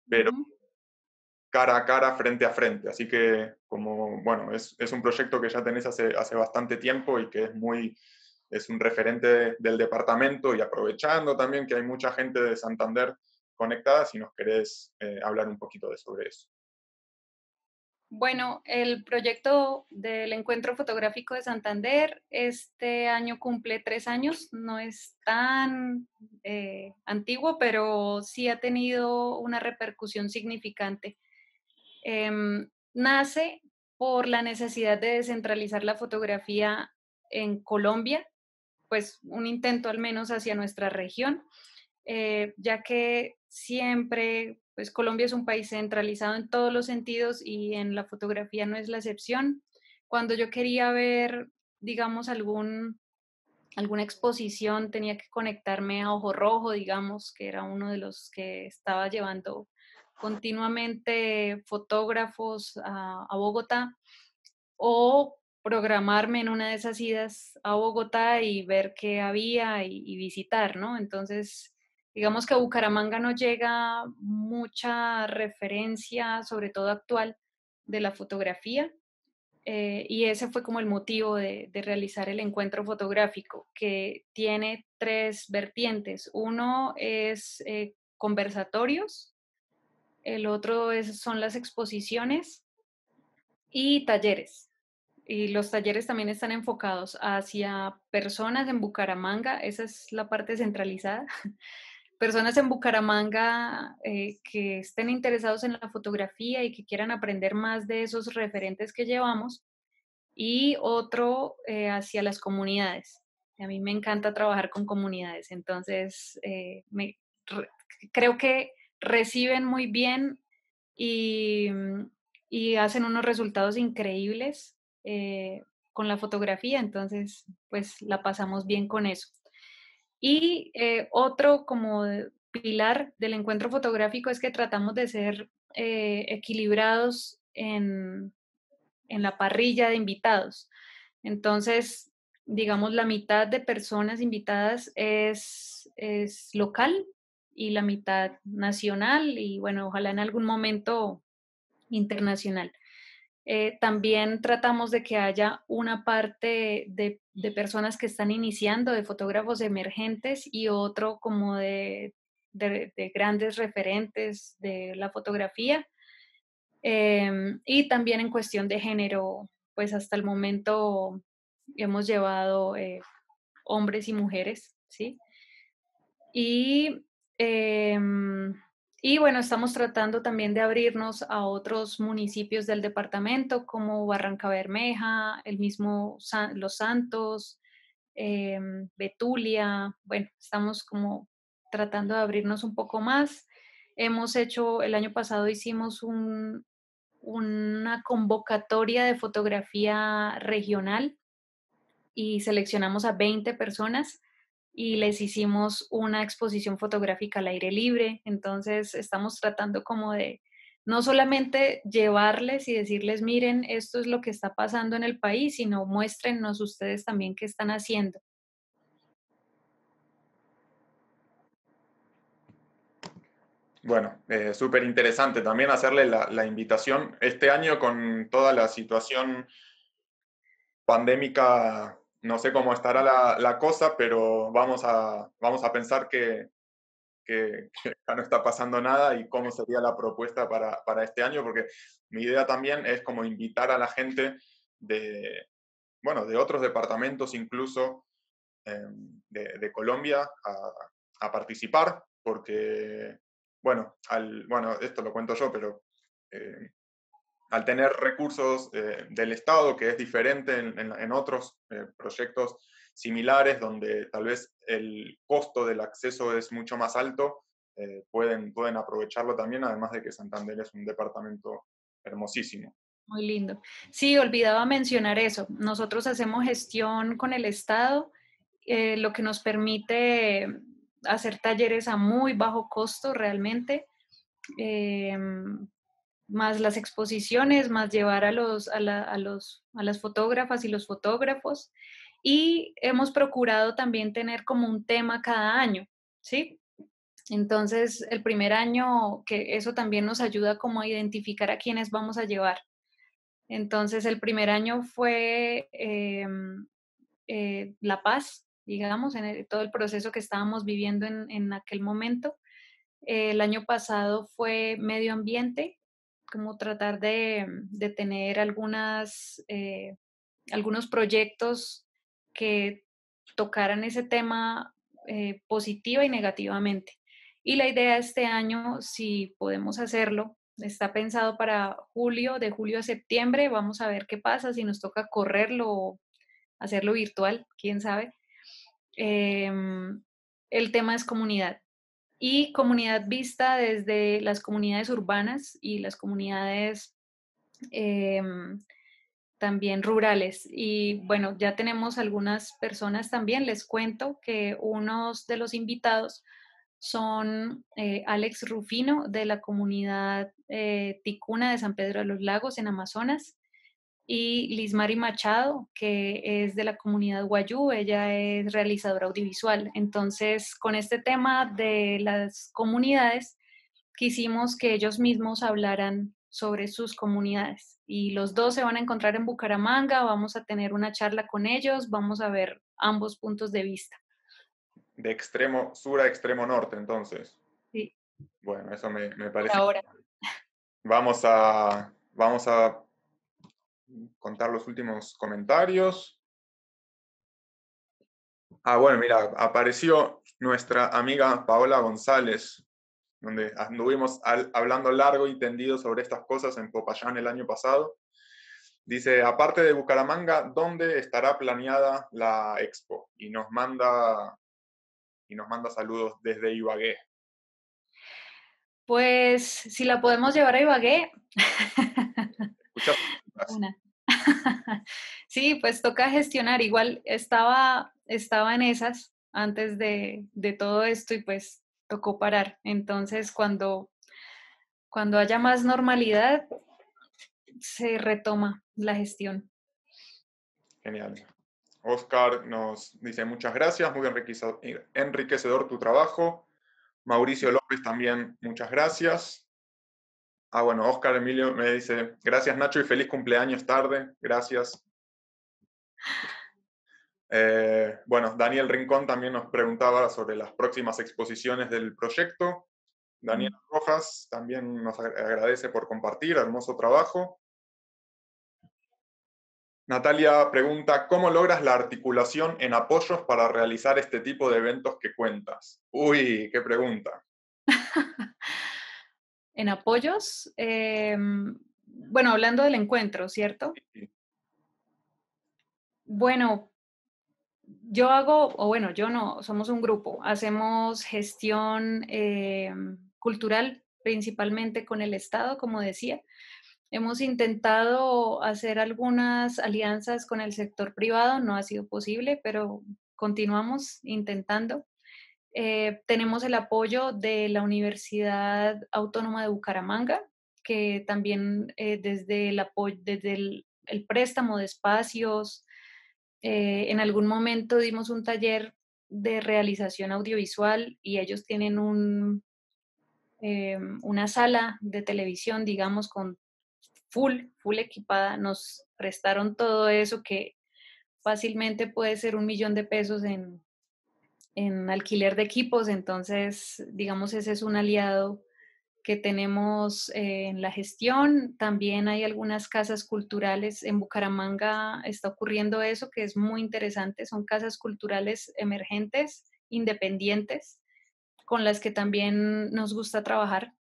pero cara a cara, frente a frente. Así que como, bueno, es, un proyecto que ya tenés hace, hace bastante tiempo y que es muy, es un referente del departamento y aprovechando también que hay mucha gente de Santander conectada, si nos querés eh, hablar un poquito de sobre eso. Bueno, el proyecto del Encuentro Fotográfico de Santander este año cumple tres años, no es tan eh, antiguo, pero sí ha tenido una repercusión significante. Em, nace por la necesidad de descentralizar la fotografía en Colombia, pues un intento al menos hacia nuestra región, eh, ya que siempre pues Colombia es un país centralizado en todos los sentidos y en la fotografía no es la excepción. Cuando yo quería ver, digamos, algún, alguna exposición, tenía que conectarme a Ojo Rojo, digamos, que era uno de los que estaba llevando continuamente fotógrafos a, Bogotá, o programarme en una de esas idas a Bogotá y ver qué había y, y visitar, ¿no? Entonces, Digamos que a Bucaramanga no llega mucha referencia, sobre todo actual, de la fotografía. Eh, y ese fue como el motivo de, realizar el encuentro fotográfico, que tiene tres vertientes. Uno es eh, conversatorios, el otro es, son las exposiciones y talleres. Y los talleres también están enfocados hacia personas en Bucaramanga, esa es la parte centralizada, *laughs* personas en Bucaramanga eh, que estén interesados en la fotografía y que quieran aprender más de esos referentes que llevamos y otro eh, hacia las comunidades. A mí me encanta trabajar con comunidades, entonces eh, creo que reciben muy bien y hacen unos resultados increíbles con la fotografía, entonces pues la pasamos bien con eso. Y eh, otro como pilar del encuentro fotográfico es que tratamos de ser eh, equilibrados en, la parrilla de invitados. Entonces, digamos, la mitad de personas invitadas es, es, local y la mitad nacional y bueno, ojalá en algún momento internacional. Eh, también tratamos de que haya una parte de de personas que están iniciando, de fotógrafos emergentes y otro como de, grandes referentes de la fotografía. Em, y también en cuestión de género, pues hasta el momento hemos llevado eh, hombres y mujeres, ¿sí? Y em, y bueno, estamos tratando también de abrirnos a otros municipios del departamento como Barranca Bermeja, el mismo Los Santos, em, Betulia. Bueno, estamos como tratando de abrirnos un poco más. Hemos hecho, el año pasado hicimos una convocatoria de fotografía regional y seleccionamos a 20 personas y les hicimos una exposición fotográfica al aire libre. Entonces estamos tratando como de no solamente llevarles y decirles, miren, esto es lo que está pasando en el país, sino muéstrenos ustedes también qué están haciendo. Bueno, eh, súper interesante también hacerle la, invitación. Este año con toda la situación pandémica no sé cómo estará la, cosa, pero vamos a, vamos a pensar que, *laughs* no está pasando nada y cómo sería la propuesta para, este año, porque mi idea también es como invitar a la gente de, bueno, de otros departamentos incluso em, de, Colombia a, participar, porque, bueno, al, bueno, esto lo cuento yo, pero em, al tener recursos eh, del Estado, que es diferente en, otros eh, proyectos similares, donde tal vez el costo del acceso es mucho más alto, eh, pueden, pueden aprovecharlo también, además de que Santander es un departamento hermosísimo. Muy lindo. Sí, olvidaba mencionar eso. Nosotros hacemos gestión con el Estado, lo que nos permite hacer talleres a muy bajo costo realmente. Em, más las exposiciones, más llevar a, los, a, la, los, las fotógrafas y los fotógrafos. Y hemos procurado también tener como un tema cada año, ¿sí? Entonces, el primer año, que eso también nos ayuda como a identificar a quiénes vamos a llevar. Entonces, el primer año fue em, eh, La Paz, digamos, en todo el proceso que estábamos viviendo en, aquel momento. el año pasado fue Medio Ambiente como tratar de, tener algunas, eh, algunos proyectos que tocaran ese tema eh, positiva y negativamente. Y la idea este año, si podemos hacerlo, está pensado para julio, de julio a septiembre, vamos a ver qué pasa, si nos toca correrlo o hacerlo virtual, quién sabe. Em, el tema es comunidad y comunidad vista desde las comunidades urbanas y las comunidades em, también rurales. Y bueno, ya tenemos algunas personas también. Les cuento que unos de los invitados son eh, Alex Rufino de la comunidad eh, Ticuna de San Pedro de los Lagos en Amazonas, y Lismari Machado, que es de la comunidad Guayú, ella es realizadora audiovisual. Entonces, con este tema de las comunidades, quisimos que ellos mismos hablaran sobre sus comunidades. Y los dos se van a encontrar en Bucaramanga, vamos a tener una charla con ellos, vamos a ver ambos puntos de vista. De extremo sur a extremo norte, entonces. Sí. Bueno, eso me, parece. ahora. Vamos a, vamos a contar los últimos comentarios. Ah, bueno, mira, apareció nuestra amiga Paola González, donde anduvimos hablando largo y tendido sobre estas cosas en Popayán el año pasado. Dice, aparte de Bucaramanga, ¿dónde estará planeada la expo? Y nos manda, y nos manda saludos desde Ibagué. Pues si la podemos llevar a Ibagué. Una. *laughs* sí, pues toca gestionar. Igual estaba, en esas antes de, de todo esto y pues tocó parar. Entonces, cuando, cuando haya más normalidad, se retoma la gestión. Genial. Oscar nos dice muchas gracias, muy enriquecedor tu trabajo. Mauricio López también, muchas gracias. Ah, bueno, Oscar Emilio me dice, gracias Nacho y feliz cumpleaños tarde, gracias. Eh, bueno, Daniel Rincón también nos preguntaba sobre las próximas exposiciones del proyecto. Daniel mm. Rojas también nos agradece por compartir, hermoso trabajo. Natalia pregunta, ¿cómo logras la articulación en apoyos para realizar este tipo de eventos que cuentas? Uy, qué pregunta. *laughs* en apoyos. Em, bueno, hablando del encuentro, ¿cierto? Bueno, yo hago, o bueno, yo no, somos un grupo, hacemos gestión em, cultural principalmente con el Estado, como decía. Hemos intentado hacer algunas alianzas con el sector privado, no ha sido posible, pero continuamos intentando. Eh, tenemos el apoyo de la Universidad Autónoma de Bucaramanga, que también eh, desde el desde el, préstamo de espacios, eh, en algún momento dimos un taller de realización audiovisual y ellos tienen un, em, una sala de televisión, digamos, con full, full equipada. Nos prestaron todo eso que fácilmente puede ser un millón de pesos en en alquiler de equipos, entonces, digamos, ese es un aliado que tenemos en la gestión. También hay algunas casas culturales. En Bucaramanga está ocurriendo eso, que es muy interesante. Son casas culturales emergentes, independientes, con las que también nos gusta trabajar,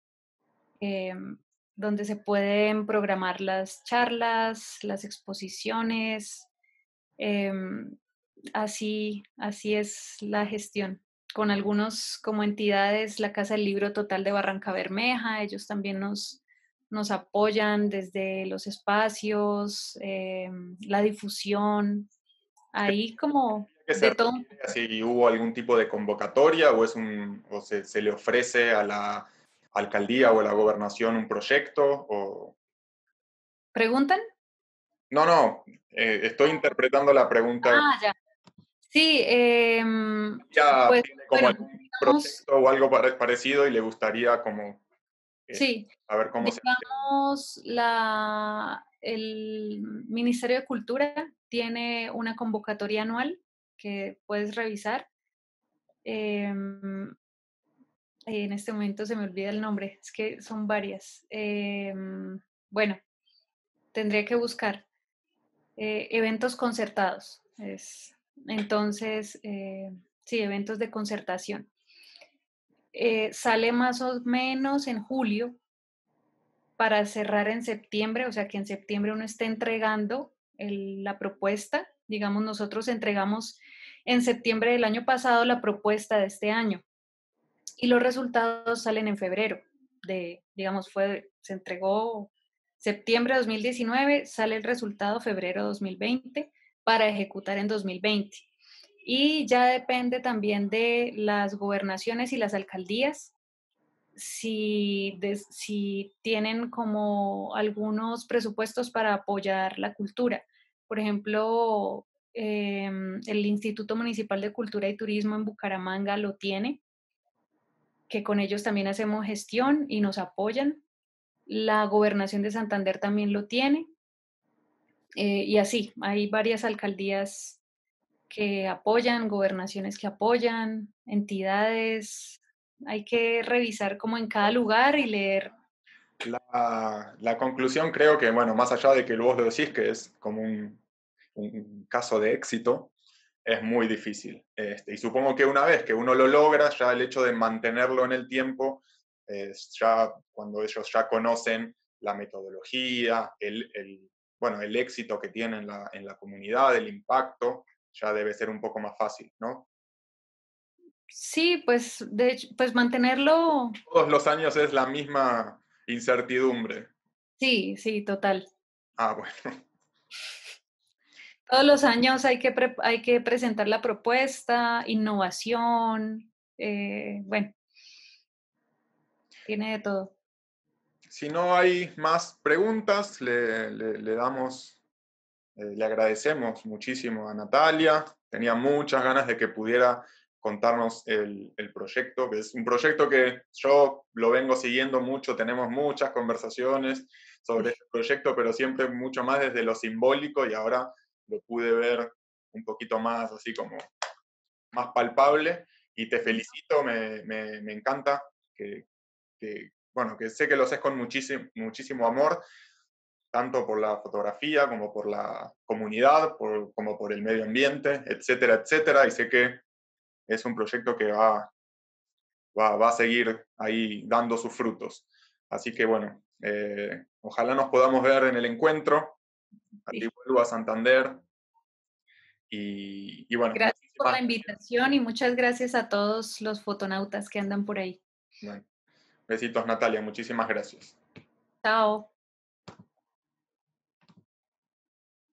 em, donde se pueden programar las charlas, las exposiciones. Em, así, así es la gestión. Con algunos como entidades, la Casa del Libro Total de Barranca Bermeja, ellos también nos, nos apoyan desde los espacios, eh, la difusión, ahí como de todo. Si hubo algún tipo de convocatoria o, es un, o se, se, le ofrece a la alcaldía o a la gobernación un proyecto o... ¿Preguntan? No, no, eh, estoy interpretando la pregunta. Ah, ya. Sí, em, ya pues, como o algo parecido y le gustaría como eh, sí, a cómo el Ministerio de Cultura tiene una convocatoria anual que puedes revisar. Em, en este momento se me olvida el nombre, es que son varias. Em, bueno, tendría que buscar eh, eventos concertados. Es, entonces, eh, sí, eventos de concertación. Eh, sale más o menos en julio para cerrar en septiembre, o sea que en septiembre uno está entregando la propuesta. Digamos, nosotros entregamos en septiembre del año pasado la propuesta de este año y los resultados salen en febrero. De, digamos, fue, se entregó septiembre de 2019, sale el resultado febrero 2020 para ejecutar en 2020. Y ya depende también de las gobernaciones y las alcaldías si, tienen como algunos presupuestos para apoyar la cultura. Por ejemplo, em, el Instituto Municipal de Cultura y Turismo en Bucaramanga lo tiene, que con ellos también hacemos gestión y nos apoyan. La gobernación de Santander también lo tiene. Eh, y así, hay varias alcaldías que apoyan, gobernaciones que apoyan, entidades. Hay que revisar como en cada lugar y leer. La, conclusión creo que, bueno, más allá de que vos lo decís, que es como un, caso de éxito, es muy difícil. Este, y supongo que una vez que uno lo logra, ya el hecho de mantenerlo en el tiempo, ya cuando ellos ya conocen la metodología, el, bueno, el éxito que tiene en la, en la comunidad, el impacto, ya debe ser un poco más fácil, ¿no? Sí, pues, de pues mantenerlo. Todos los años es la misma incertidumbre. Sí, sí, total. Ah, bueno. *laughs* Todos los años hay que, hay que presentar la propuesta, innovación, eh, bueno, tiene de todo si no hay más preguntas, le, damos, eh, le agradecemos muchísimo a Natalia. Tenía muchas ganas de que pudiera contarnos el, proyecto, que es un proyecto que yo lo vengo siguiendo mucho, tenemos muchas conversaciones sobre este proyecto, pero siempre mucho más desde lo simbólico y ahora lo pude ver un poquito más así como más palpable y te felicito, me, encanta que, bueno, que sé que lo haces con muchísimo, muchísimo amor, tanto por la fotografía como por la comunidad, como por el medio ambiente, etcétera, etcétera. Y sé que es un proyecto que va, va, a seguir ahí dando sus frutos. Así que bueno, eh, ojalá nos podamos ver en el encuentro. Aquí vuelvo a Santander. Y, Gracias por la invitación y muchas gracias a todos los fotonautas que andan por ahí. Besitos, Natalia. Muchísimas gracias. Chao.